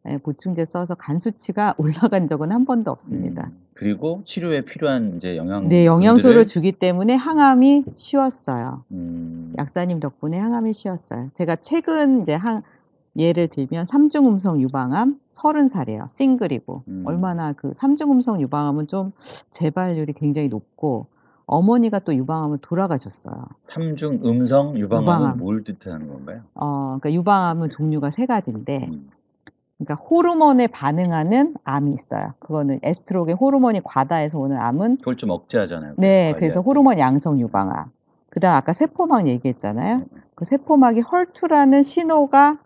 예, 보충제 써서 간 수치가 올라간 적은 한 번도 없습니다. 음. 그리고 치료에 필요한 이제 영양 네 영양소를 주기 때문에 항암이 쉬웠어요. 음. 약사님 덕분에 항암이 쉬웠어요. 제가 최근 이제 항 예를 들면 삼중음성 유방암 30살이에요. 싱글이고 음. 얼마나 그 삼중음성 유방암은 좀 재발률이 굉장히 높고 어머니가 또 유방암을 돌아가셨어요. 삼중 음성 유방암은 유방암. 뭘 뜻하는 건가요? 어, 그러니까 유방암은 종류가 세 가지인데, 음. 그러니까 호르몬에 반응하는 암이 있어요. 그거는 에스트로겐 호르몬이 과다해서 오는 암은 그걸 좀 억제하잖아요. 네, 그래서 호르몬 양성 유방암. 그다음 아까 세포막 얘기했잖아요. 네. 그 세포막이 헐투라는 신호가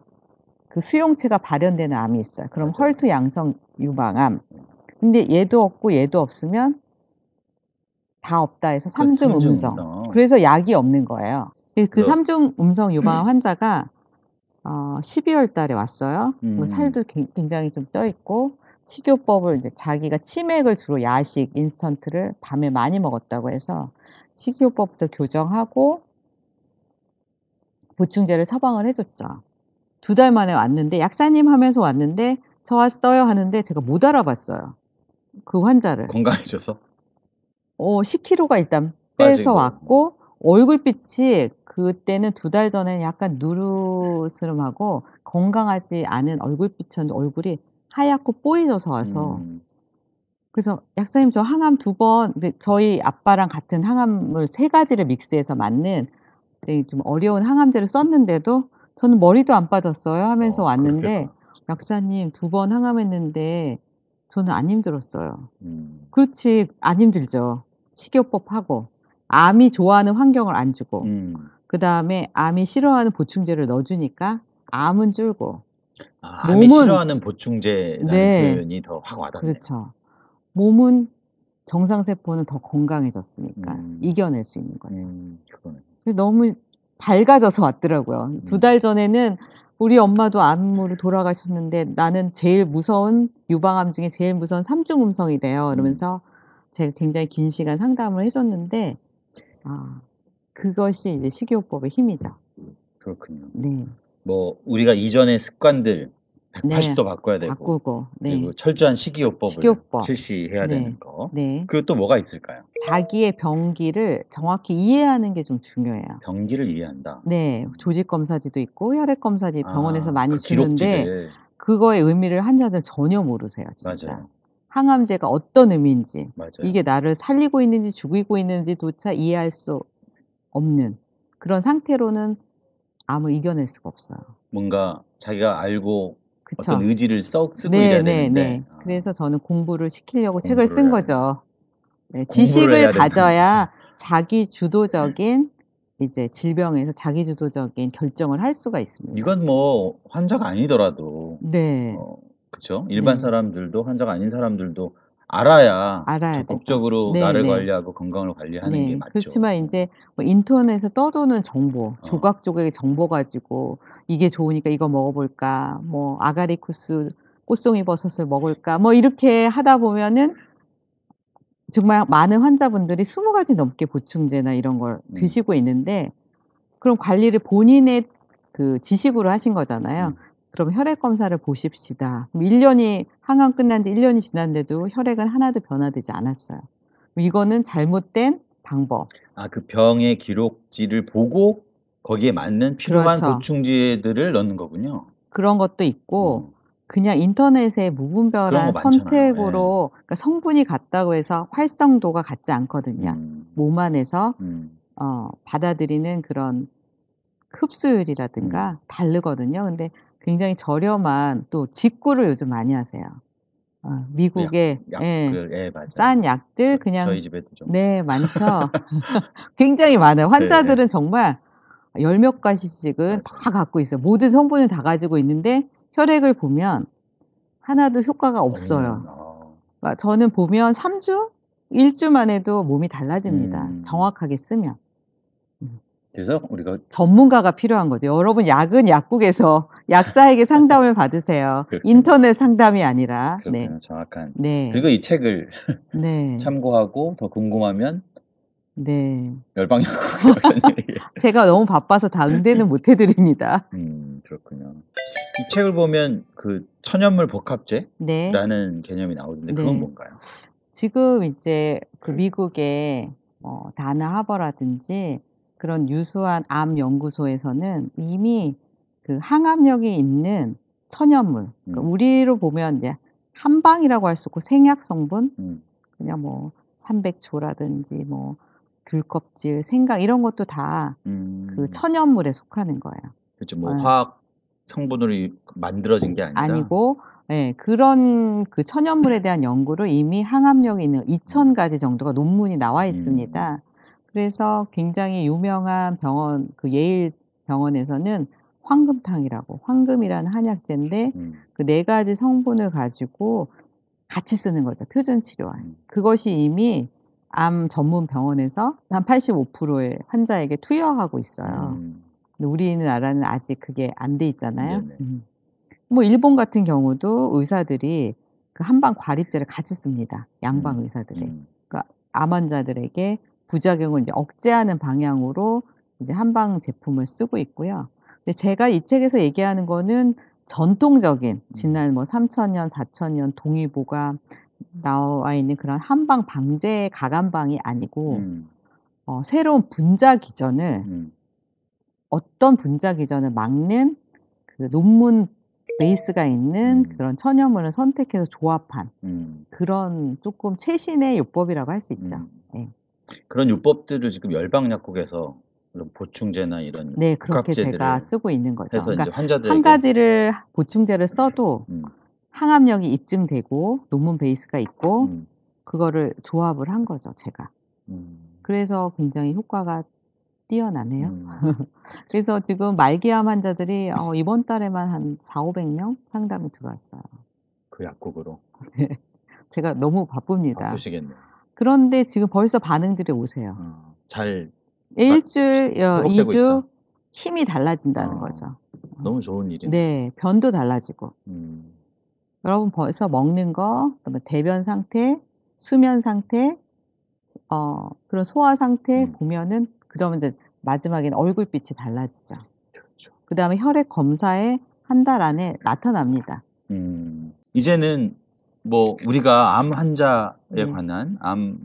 그 수용체가 발현되는 암이 있어요. 그럼 헐투 양성 유방암. 근데 얘도 없고 얘도 없으면 다 없다 해서 삼중 음성. 음성. 그래서 약이 없는 거예요. 그, 그 삼중 음성 유방 암 환자가 어, 12월 달에 왔어요. 뭐 음. 살도 굉장히 좀 쪄 있고 식요법을 이제 자기가 치맥을 주로 야식 인스턴트를 밤에 많이 먹었다고 해서 식이요법부터 교정하고 보충제를 처방을 해줬죠. 두달 만에 왔는데 약사님 하면서 왔는데 저 왔어요 하는데 제가 못 알아봤어요. 그 환자를. 건강해져서? 어, 10kg가 일단 빼서 빠지고. 왔고 얼굴빛이 그때는 두 달 전에는 약간 누르스름하고 건강하지 않은 얼굴빛이었는데 얼굴이 하얗고 뽀이져서 와서 음. 그래서 약사님 저 항암 두번 저희 아빠랑 같은 항암을 세 가지를 믹스해서 맞는 좀 어려운 항암제를 썼는데도 저는 머리도 안 빠졌어요 하면서 어, 왔는데 약사님 두 번 항암했는데 저는 안 힘들었어요. 음. 그렇지 안 힘들죠. 식이요법 하고 암이 좋아하는 환경을 안 주고 음. 그 다음에 암이 싫어하는 보충제를 넣어주니까 암은 줄고 아, 몸은 싫어하는 보충제라는 네. 표현이 더 확 와닿네요. 그렇죠. 몸은 정상 세포는 더 건강해졌으니까 음. 이겨낼 수 있는 거죠. 음, 그거는. 너무 밝아져서 왔더라고요. 음. 두달 전에는 우리 엄마도 암으로 돌아가셨는데 나는 제일 무서운 유방암 중에 제일 무서운 삼중음성이래요. 그러면서 음. 제가 굉장히 긴 시간 상담을 해줬는데 아, 그것이 이제 식이요법의 힘이죠. 그렇군요. 네. 뭐 우리가 이전의 습관들 180도 바꿔야 되고 바꾸고, 네. 그리고 철저한 식이요법을 식이요법. 실시해야 네. 되는 거. 그리고 또 뭐가 있을까요? 자기의 병기를 정확히 이해하는 게 좀 중요해요. 병기를 이해한다. 네, 조직 검사지도 있고 혈액 검사지 아, 병원에서 아, 많이 그 주는데 기록지를. 그거의 의미를 환자들 전혀 모르세요, 진짜. 맞아요. 항암제가 어떤 의미인지 맞아요. 이게 나를 살리고 있는지 죽이고 있는지 도차 이해할 수 없는 그런 상태로는 암을 이겨낼 수가 없어요. 뭔가 자기가 알고 그쵸. 어떤 의지를 썩 쓰고 네, 이래야 네, 네, 네. 되는데 네. 그래서 저는 아. 공부를 시키려고 공부를 책을 쓴 거죠. 네, 지식을 가져야 자기 주도적인 이제 질병에서 자기 주도적인 결정을 할 수가 있습니다. 이건 뭐 환자가 아니더라도 네. 어, 그렇죠? 일반 네. 사람들도 환자가 아닌 사람들도 알아야, 알아야 적극적으로 되죠. 네, 나를 네, 관리하고 건강을 관리하는 네. 게 맞죠. 그렇지만 이제 뭐 인터넷에서 떠도는 정보, 어. 조각 조각의 정보 가지고 이게 좋으니까 이거 먹어볼까, 뭐 아가리 쿠스 꽃송이 버섯을 먹을까, 뭐 이렇게 하다 보면은 정말 많은 환자분들이 스무 가지 넘게 보충제나 이런 걸 음. 드시고 있는데 그럼 관리를 본인의 그 지식으로 하신 거잖아요. 음. 그럼 혈액 검사를 보십시다. 1년이 항암 끝난 지 1년이 지났는데도 혈액은 하나도 변화되지 않았어요. 이거는 잘못된 방법. 아, 그 병의 기록지를 보고 거기에 맞는 필요한 그렇죠. 보충제들을 넣는 거군요. 그런 것도 있고 음. 그냥 인터넷에 무분별한 선택으로 네. 그러니까 성분이 같다고 해서 활성도가 같지 않거든요. 음. 몸 안에서 음. 어, 받아들이는 그런 흡수율이라든가 음. 다르거든요. 근데 굉장히 저렴한 또 직구를 요즘 많이 하세요. 아, 미국의 약, 예, 예, 싼 약들 그냥 저희 집에도 좀. 네 많죠. 굉장히 많아요. 네, 네. 환자들은 네. 정말 열몇 가지씩은 맞아다 갖고 있어요. 모든 성분을 다 가지고 있는데 혈액을 보면 하나도 효과가 없어요. 음, 아. 그러니까 저는 보면 3주, 1주만 해도 몸이 달라집니다. 음. 정확하게 쓰면. 그래서 우리가 전문가가 필요한 거죠. 여러분 약은 약국에서 약사에게 상담을 받으세요. 인터넷 상담이 아니라. 그 네. 정확한. 네. 그리고 이 책을 네. 참고하고 더 궁금하면 네. 열방역 박사님 제가 너무 바빠서 다른 데는 못 해드립니다. 음 그렇군요. 이 책을 보면 그 천연물 복합제라는 네. 개념이 나오는데 그건 네. 뭔가요? 지금 이제 그 네. 미국의 어, 다나 하버라든지 그런 유수한 암 연구소에서는 이미 그 항암력이 있는 천연물, 그러니까 음. 우리로 보면 이제 한방이라고 할 수 있고 생약 성분, 음. 그냥 뭐 삼백조라든지 뭐 귤껍질, 생강 이런 것도 다그 음. 천연물에 속하는 거예요. 그렇죠. 뭐 네. 화학 성분으로 만들어진 게 아니다. 아니고 예, 네, 그런 그 천연물에 대한 연구를 이미 항암력이 있는 2천가지 정도가 논문이 나와 음. 있습니다. 그래서 굉장히 유명한 병원 그 예일 병원에서는 황금탕이라고 황금이라는 한약재인데 음. 그네 가지 성분을 가지고 같이 쓰는 거죠 표준 치료와 음. 그것이 이미 암 전문 병원에서 한 85%의 환자에게 투여하고 있어요. 음. 근데 우리나라는 아직 그게 안 돼 있잖아요. 음. 뭐 일본 같은 경우도 의사들이 그 한방 과립제를 같이 씁니다. 양방 음. 의사들이. 음. 그러니까 암 환자들에게 부작용을 이제 억제하는 방향으로 이제 한방 제품을 쓰고 있고요. 근데 제가 이 책에서 얘기하는 거는 전통적인 음. 지난 뭐 3천년, 4천년 동의보가 나와 있는 그런 한방 방제 가감방이 아니고 음. 어, 새로운 분자 기전을 음. 어떤 분자 기전을 막는 그 논문 베이스가 있는 음. 그런 천연물을 선택해서 조합한 음. 그런 조금 최신의 요법이라고 할 수 있죠. 네. 그런 율법들을 지금 열방 약국에서 이런 보충제나 이런 네 그렇게 제가 쓰고 있는 거죠. 그래서 그러니까 환자한 가지를 보충제를 써도 음. 항암력이 입증되고 논문 베이스가 있고 음. 그거를 조합을 한 거죠 제가. 음. 그래서 굉장히 효과가 뛰어나네요. 음. 그래서 지금 말기암 환자들이 어, 이번 달에만 한 4, 500명 상담이 들어왔어요. 그 약국으로. 네. 제가 너무 바쁩니다. 바쁘시겠네요. 그런데 지금 벌써 반응들이 오세요. 어, 잘 일주일, 어, 이주 힘이 달라진다는 아, 어, 거죠. 너무 좋은 일이네. 네, 변도 달라지고. 음. 여러분 벌써 먹는 거, 그다음에 대변 상태, 수면 상태, 어, 그런 소화 상태 음. 보면은 그러면 이제 마지막에는 얼굴빛이 달라지죠. 그죠 그다음에 혈액 검사에 한 달 안에 나타납니다. 음. 이제는 뭐 우리가 암 환자에 네. 관한 암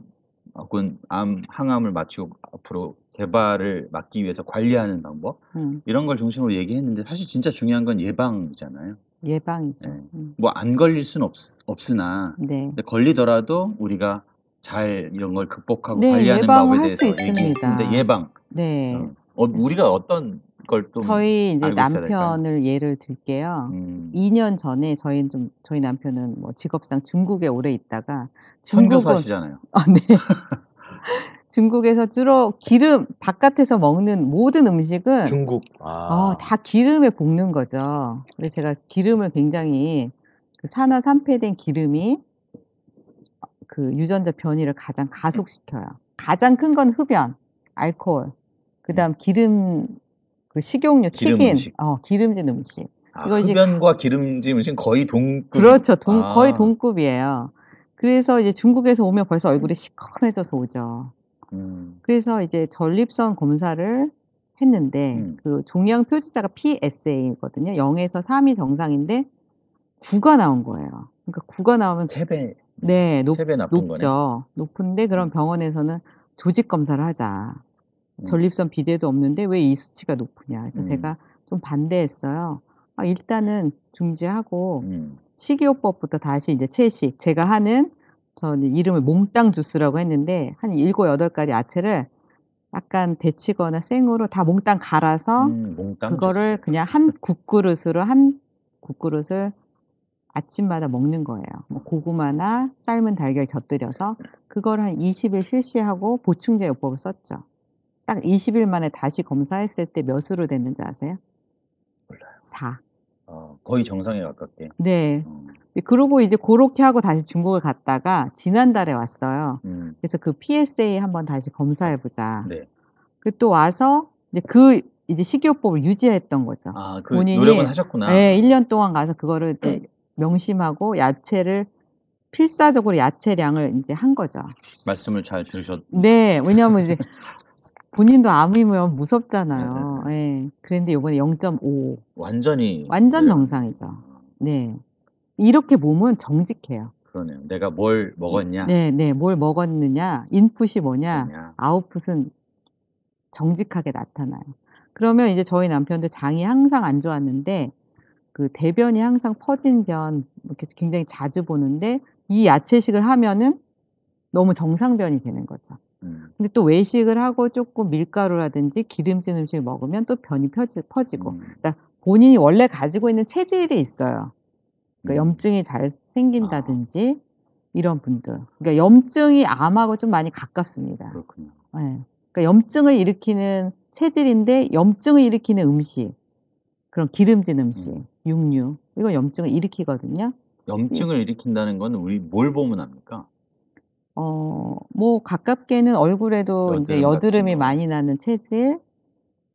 혹은 암 항암을 마치고 앞으로 개발을 막기 위해서 관리하는 방법 음. 이런 걸 중심으로 얘기했는데 사실 진짜 중요한 건 예방이잖아요. 예방이죠. 네. 음. 뭐안 걸릴 순는 없, 으나 네. 걸리더라도 우리가 잘 이런 걸 극복하고 네, 관리하는 방법에 대해서 얘기했는데 예방. 네. 어. 어, 우리가 어떤 걸 또 저희 이제 남편을 예를 들게요. 음. 2년 전에 저희 는좀 저희 남편은 뭐 직업상 중국에 오래 있다가 중국은 시잖아요 아, 네. 중국에서 주로 기름 바깥에서 먹는 모든 음식은 중국 아. 어, 다 기름에 볶는 거죠. 근데 제가 기름을 굉장히 그 산화 산패된 기름이 그 유전자 변이를 가장 가속시켜요. 가장 큰 건 흡연, 알코올. 그다음 기름 그 식용유 기름 튀긴 어, 기름진 음식. 아, 이거 흡연과 기름진 음식 거의 동급. 그렇죠. 동, 아. 거의 동급이에요. 그래서 이제 중국에서 오면 벌써 얼굴이 시커매져서 오죠. 음. 그래서 이제 전립선 검사를 했는데 음. 그 종양 표지자가 PSA거든요. 0에서 3이 정상인데 9가 나온 거예요. 그러니까 9가 나오면 3배. 네, 높, 3배 높죠. 거네. 높은데 그럼 음. 병원에서는 조직 검사를 하자. 음. 전립선 비대도 없는데 왜 이 수치가 높으냐. 그래서 음. 제가 좀 반대했어요. 아, 일단은 중지하고 음. 식이요법부터 다시 이제 채식. 제가 하는 저는 이름을 몽땅 주스라고 했는데 한 일곱 여덟 가지 야채를 약간 데치거나 생으로 다 몽땅 갈아서 음, 몽땅 그거를 주스. 그냥 한 국그릇으로 한 국그릇을 아침마다 먹는 거예요. 뭐 고구마나 삶은 달걀 곁들여서 그걸 한 20일 실시하고 보충제 요법을 썼죠. 딱 20일 만에 다시 검사했을 때 몇으로 됐는지 아세요? 몰라요. 4. 어, 거의 정상에 가깝게. 네. 음. 그러고 이제 그렇게 하고 다시 중국을 갔다가 지난달에 왔어요. 음. 그래서 그 PSA 한번 다시 검사해 보자. 네. 그 또 와서 이제 그 이제 식이요법을 유지했던 거죠. 아, 그 본인이 노력은 하셨구나. 네, 1년 동안 가서 그거를 명심하고 야채를 필사적으로 야채량을 이제 한 거죠. 말씀을 잘 들으셨. 네, 왜냐하면 이제 본인도 암이면 뭐 무섭잖아요. 네, 네, 네. 예. 네. 그런데 요번에 0.5. 완전히. 완전 그 정상이죠. 아. 네. 이렇게 몸은 정직해요. 그러네요. 내가 뭘 먹었냐? 네, 네. 뭘 먹었느냐? 인풋이 뭐냐? 뭐냐. 아웃풋은 정직하게 나타나요. 그러면 이제 저희 남편도 장이 항상 안 좋았는데 그 대변이 항상 퍼진 변 이렇게 굉장히 자주 보는데 이 야채식을 하면은 너무 정상변이 되는 거죠. 음. 근데 또 외식을 하고 조금 밀가루라든지 기름진 음식을 먹으면 또 변이 펴지, 퍼지고. 음. 그러니까 본인이 원래 가지고 있는 체질이 있어요. 그러니까 음. 염증이 잘 생긴다든지 아. 이런 분들. 그러니까 염증이 암하고 좀 많이 가깝습니다. 그렇군요. 네. 그러니까 염증을 일으키는 체질인데 염증을 일으키는 음식, 그런 기름진 음식, 음. 육류 이건 염증을 일으키거든요. 염증을 일으킨다는 건 우리 뭘 보면 압니까? 어, 뭐 가깝게는 얼굴에도 이제 여드름이 많이 나는 체질,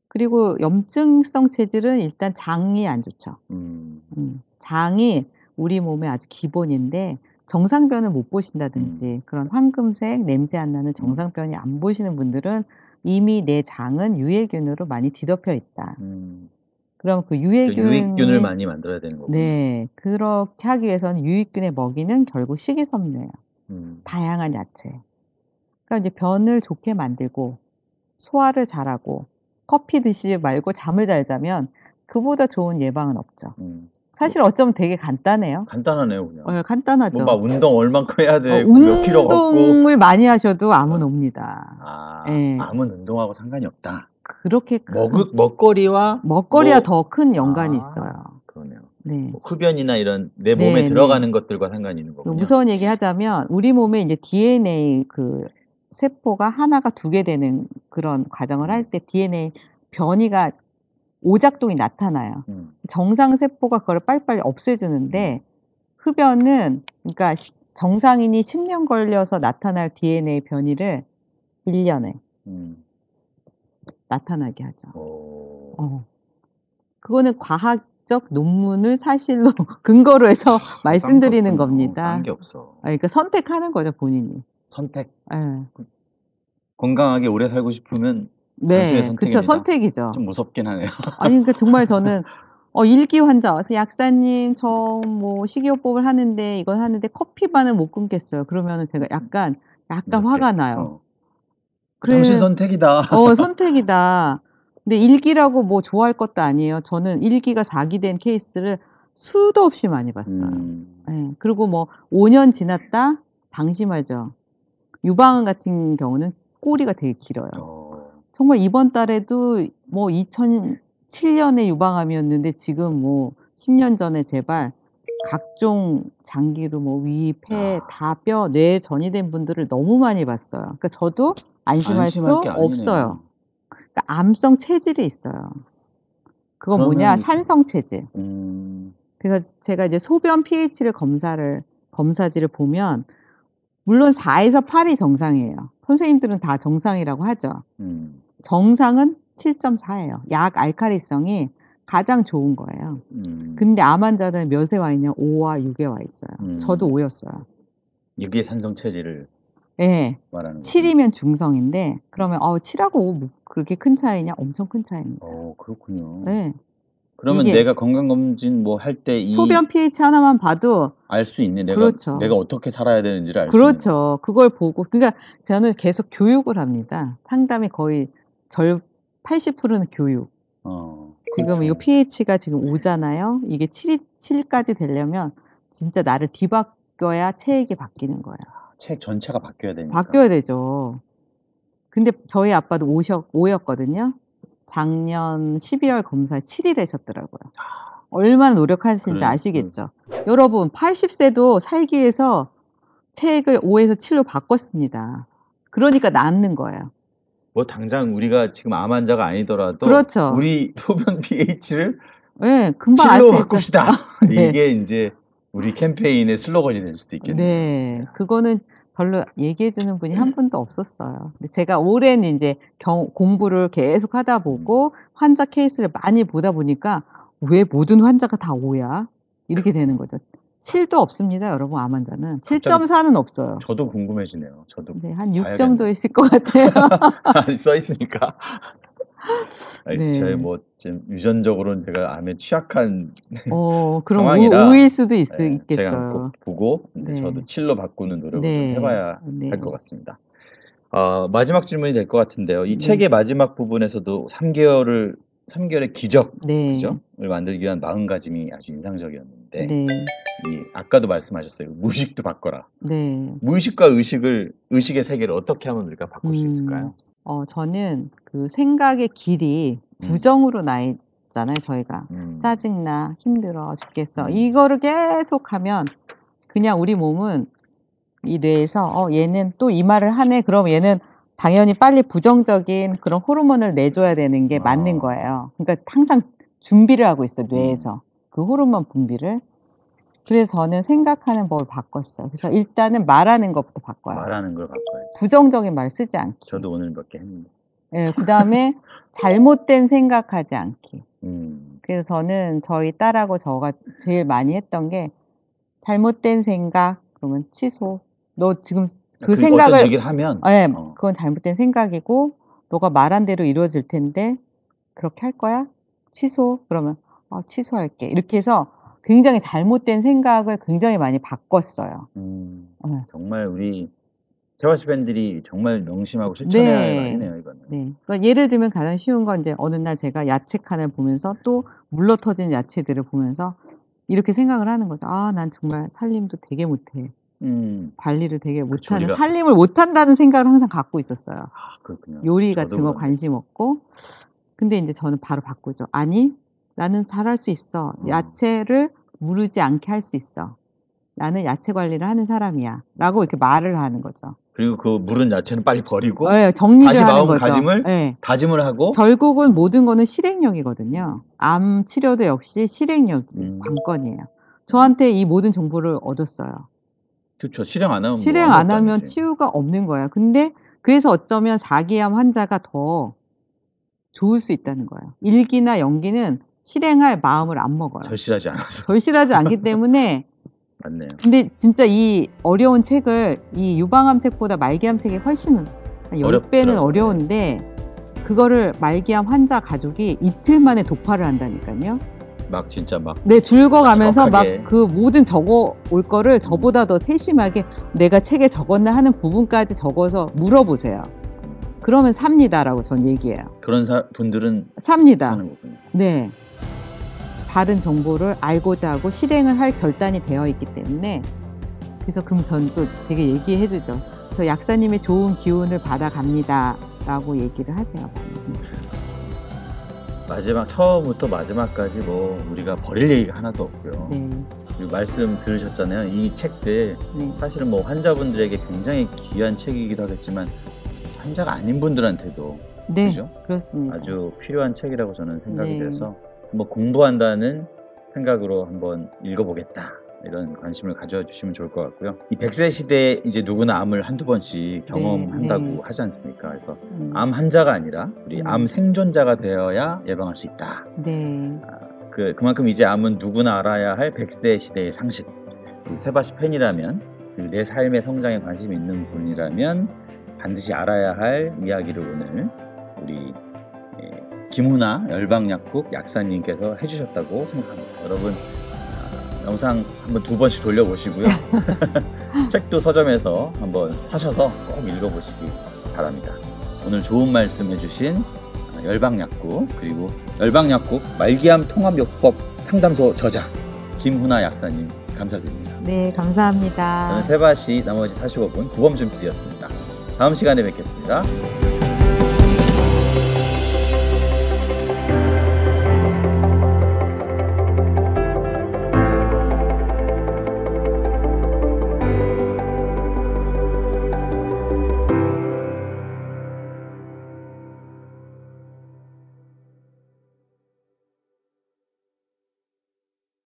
그리고 염증성 체질은 일단 장이 안 좋죠. 음. 음. 장이 우리 몸에 아주 기본인데 정상변을 못 보신다든지 음. 그런 황금색 냄새 안 나는 정상변이 안 보시는 분들은 이미 내 장은 유해균으로 많이 뒤덮여 있다. 음. 그럼 그 그러니까 유해균 유익균을 많이 만들어야 되는 거고. 네, 그렇게 하기 위해서는 유익균의 먹이는 결국 식이섬유예요. 음. 다양한 야채. 그러니까 이제 변을 좋게 만들고 소화를 잘하고 커피 드시지 말고 잠을 잘 자면 그보다 좋은 예방은 없죠. 음. 사실 뭐 어쩌면 되게 간단해요. 간단하네요, 그냥. 어, 간단하죠. 뭐막 운동 얼만큼 해야 돼, 어, 뭐 몇 킬로 걷고. 운동을 많이 하셔도 어. 암은 어. 옵니다. 아, 네. 암은 운동하고 상관이 없다. 그렇게 먹, 먹거리와 먹거리와 뭐... 더큰 아. 연관이 있어요. 네. 뭐 흡연이나 이런 내 몸에 네, 네. 들어가는 네. 것들과 상관이 있는 거군요. 무서운 얘기 하자면 우리 몸에 이제 DNA 그 세포가 하나가 두 개 되는 그런 과정을 할 때 DNA 변이가 오작동이 나타나요. 음. 정상 세포가 그걸 빨리빨리 없애주는데 음. 흡연은 그러니까 정상인이 10년 걸려서 나타날 DNA 변이를 1년에 음. 나타나게 하죠. 어. 그거는 과학 과학적 논문을 사실로 근거로 해서 아, 말씀드리는 뭐 겁니다. 게 없어. 아, 그러니까 선택하는 거죠 본인이. 선택. 네. 건강하게 오래 살고 싶으면 네, 그렇죠 선택이죠. 좀 무섭긴 하네요. 아니 그러니까 정말 저는 어, 일기 환자 와서 약사님 저뭐 식이요법을 하는데 이건 하는데 커피반은 못 끊겠어요. 그러면은 제가 약간 약간 무섭게. 화가 나요. 어. 그래, 당신 선택이다. 어 선택이다. 근데 일기라고 뭐 좋아할 것도 아니에요. 저는 일기가사기된 케이스를 수도 없이 많이 봤어요. 음. 네. 그리고 뭐 5년 지났다 방심하죠. 유방암 같은 경우는 꼬리가 되게 길어요. 어. 정말 이번 달에도 뭐 2007년에 유방암이었는데 지금 뭐 10년 전에 제발 각종 장기로 뭐 위, 폐, 아. 다 뼈, 뇌 전이된 분들을 너무 많이 봤어요. 그러니까 저도 안심할, 안심할 수 없어요. 그러니까 암성 체질이 있어요. 그건 뭐냐 산성 체질. 음... 그래서 제가 이제 소변 pH를 검사를 검사지를 보면 물론 4에서 8이 정상이에요. 선생님들은 다 정상이라고 하죠. 음... 정상은 7.4예요. 약 알카리성이 가장 좋은 거예요. 음... 근데 암 환자는 몇에 와 있냐? 5와 6에 와 있어요. 저도 5였어요. 음. 6의 산성 체질을 네. 말하는 7이면 중성인데 그러면 어 7하고 5뭐 그렇게 큰 차이냐? 엄청 큰 차이입니다. 어, 그렇군요. 네. 그러면 내가 건강검진 뭐 할때이 소변 pH 하나만 봐도 알 수 있네. 내가 그렇죠. 내가 어떻게 살아야 되는지를 알 수 있네. 그렇죠. 그걸 보고 그러니까 저는 계속 교육을 합니다. 상담이 거의 절 80%는 교육. 어, 지금 그렇죠. 이거 pH가 지금 5잖아요. 이게 7, 7까지 되려면 진짜 나를 뒤바꿔야 체액이 바뀌는 거예요. 책 전체가 바뀌어야 되니까. 바뀌어야 되죠. 근데 저희 아빠도 5셨, 5였거든요. 작년 12월 검사 에 7이 되셨더라고요. 아. 얼마나 노력하시는지 그래. 아시겠죠? 응. 여러분, 80세도 살기 위해서 책을 5에서 7로 바꿨습니다. 그러니까 낫는 거예요. 뭐 당장 우리가 지금 암 환자가 아니더라도 그렇죠. 우리 소변 pH를 예, 네, 금방 알수 있습니다. 이게 이제 우리 캠페인의 슬로건이 될 수도 있겠네요. 네, 그거는 별로 얘기해 주는 분이 한 분도 없었어요. 제가 올해는 이제 경, 공부를 계속 하다 보고 음. 환자 케이스를 많이 보다 보니까 왜 모든 환자가 다 오야? 이렇게 되는 거죠. 7도 없습니다, 여러분, 암 환자는. 7.4는 없어요. 저도 궁금해지네요. 저도. 네, 한 6 정도 있을 것 같아요. 써 있으니까. 아, 저의 네. 뭐 지금 유전적으로 는 제가 암에 취약한 어, 그런 상황이라 우, 우일 수도 있, 네, 있겠어요. 제가 꼭 보고 네. 저도 칠로 바꾸는 노력을 네. 좀 해봐야 네. 할것 같습니다. 어, 마지막 질문이 될 것 같은데요. 이 네. 책의 마지막 부분에서도 3개월을 3개월의 기적 그죠? 만들기 위한 마음가짐이 아주 인상적이었는데 이, 아까도 말씀하셨어요. 무의식도 바꿔라. 무의식과 의식을 의식의 세계를 어떻게 하면 우리가 바꿀 음. 수 있을까요? 어, 저는 그 생각의 길이 음. 부정으로 나 있잖아요, 저희가. 음. 짜증나, 힘들어, 죽겠어. 음. 이거를 계속 하면 그냥 우리 몸은 이 뇌에서 어, 얘는 또 이 말을 하네. 그럼 얘는 당연히 빨리 부정적인 그런 호르몬을 내줘야 되는 게 맞는 아. 거예요. 그러니까 항상 준비를 하고 있어, 음. 뇌에서. 그 호르몬 분비를. 그래서 저는 생각하는 법을 바꿨어요. 그래서 일단은 말하는 것부터 바꿔요. 말하는 걸 바꿔요. 부정적인 말 쓰지 않기. 저도 오늘 몇 개 했는데. 예, 네, 그 다음에 잘못된 생각하지 않기. 음. 그래서 저는 저희 딸하고 저가 제일 많이 했던 게 잘못된 생각, 그러면 취소. 너 지금 그, 그 생각을. 얘기를 하면. 예, 네, 어. 그건 잘못된 생각이고, 너가 말한 대로 이루어질 텐데, 그렇게 할 거야? 취소. 그러면, 어, 취소할게. 이렇게 해서 굉장히 잘못된 생각을 굉장히 많이 바꿨어요. 음, 어. 정말 우리 태화씨 팬들이 정말 명심하고 실천해야 할 네. 일이네요, 이거는. 네. 그러니까 예를 들면 가장 쉬운 건 이제 어느 날 제가 야채 칸을 보면서 또 물러터진 야채들을 보면서 이렇게 생각을 하는 거죠. 아, 난 정말 살림도 되게 못해. 음. 관리를 되게 그렇죠. 못하는 그렇죠, 살림을 못한다는 생각을 항상 갖고 있었어요. 아, 요리 같은 거 관심 없고 근데 이제 저는 바로 바꾸죠. 아니 나는 잘할 수 있어. 야채를 무르지 않게 할 수 있어. 나는 야채 관리를 하는 사람이야. 라고 이렇게 말을 하는 거죠. 그리고 그 물은 야채는 빨리 버리고 네, 정리를 다시 마음 가짐을 네. 다짐을 하고 결국은 모든 거는 실행력이거든요. 암 치료도 역시 실행력 음. 관건이에요. 저한테 이 모든 정보를 얻었어요. 그렇죠. 실행 안 하면 뭐 실행 뭐안 하면 치유가 없는 거야. 근데 그래서 어쩌면 사기암 환자가 더 좋을 수 있다는 거예요. 일기나 연기는 실행할 마음을 안 먹어요. 절실하지 않아서. 절실하지 않기 때문에 맞네요. 근데 진짜 이 어려운 책을 이 유방암 책보다 말기암 책이 훨씬 열배는 어려운데 그거를 말기암 환자 가족이 이틀 만에 도파를 한다니까요. 막 진짜 막. 네, 줄거가면서 막 그 모든 적어 올 거를 저보다 더 세심하게 내가 책에 적었나 하는 부분까지 적어서 물어보세요. 음. 그러면 삽니다라고 전 얘기해요. 그런 사, 분들은 삽니다. 네. 바른 정보를 알고자 하고 실행을 할 결단이 되어 있기 때문에 그래서 그럼 전또 되게 얘기해 주죠. 그래서 약사님의 좋은 기운을 받아갑니다. 라고 얘기를 하세요. 마지막 처음부터 마지막까지 뭐 우리가 버릴 얘기가 하나도 없고요. 네. 말씀 들으셨잖아요. 이 책들 네. 사실은 뭐 환자분들에게 굉장히 귀한 책이기도 하겠지만 환자가 아닌 분들한테도 네, 그죠? 그렇습니다. 아주 필요한 책이라고 저는 생각이 네. 돼서 뭐 공부한다는 생각으로 한번 읽어보겠다. 이런 관심을 가져주시면 좋을 것 같고요. 이 100세 시대에 이제 누구나 암을 한두 번씩 네, 경험한다고 네, 하지 않습니까? 그래서 음. 암 환자가 아니라 우리 음. 암 생존자가 되어야 예방할 수 있다. 네. 아, 그, 그만큼 이제 암은 누구나 알아야 할 100세 시대의 상식. 그 세바시 팬이라면 내 삶의 성장에 관심이 있는 분이라면 반드시 알아야 할 이야기를 오늘 우리 김훈아 열방약국 약사님께서 해주셨다고 생각합니다. 여러분 아, 영상 한번 두 번씩 돌려보시고요. 책도 서점에서 한번 사셔서 꼭 읽어보시기 바랍니다. 오늘 좋은 말씀 해주신 아, 열방약국 그리고 열방약국 말기암 통합요법 상담소 저자 김훈아 약사님 감사드립니다. 네 감사합니다. 저는 세바시 나머지 45분 구범준필이었습니다. 다음 시간에 뵙겠습니다.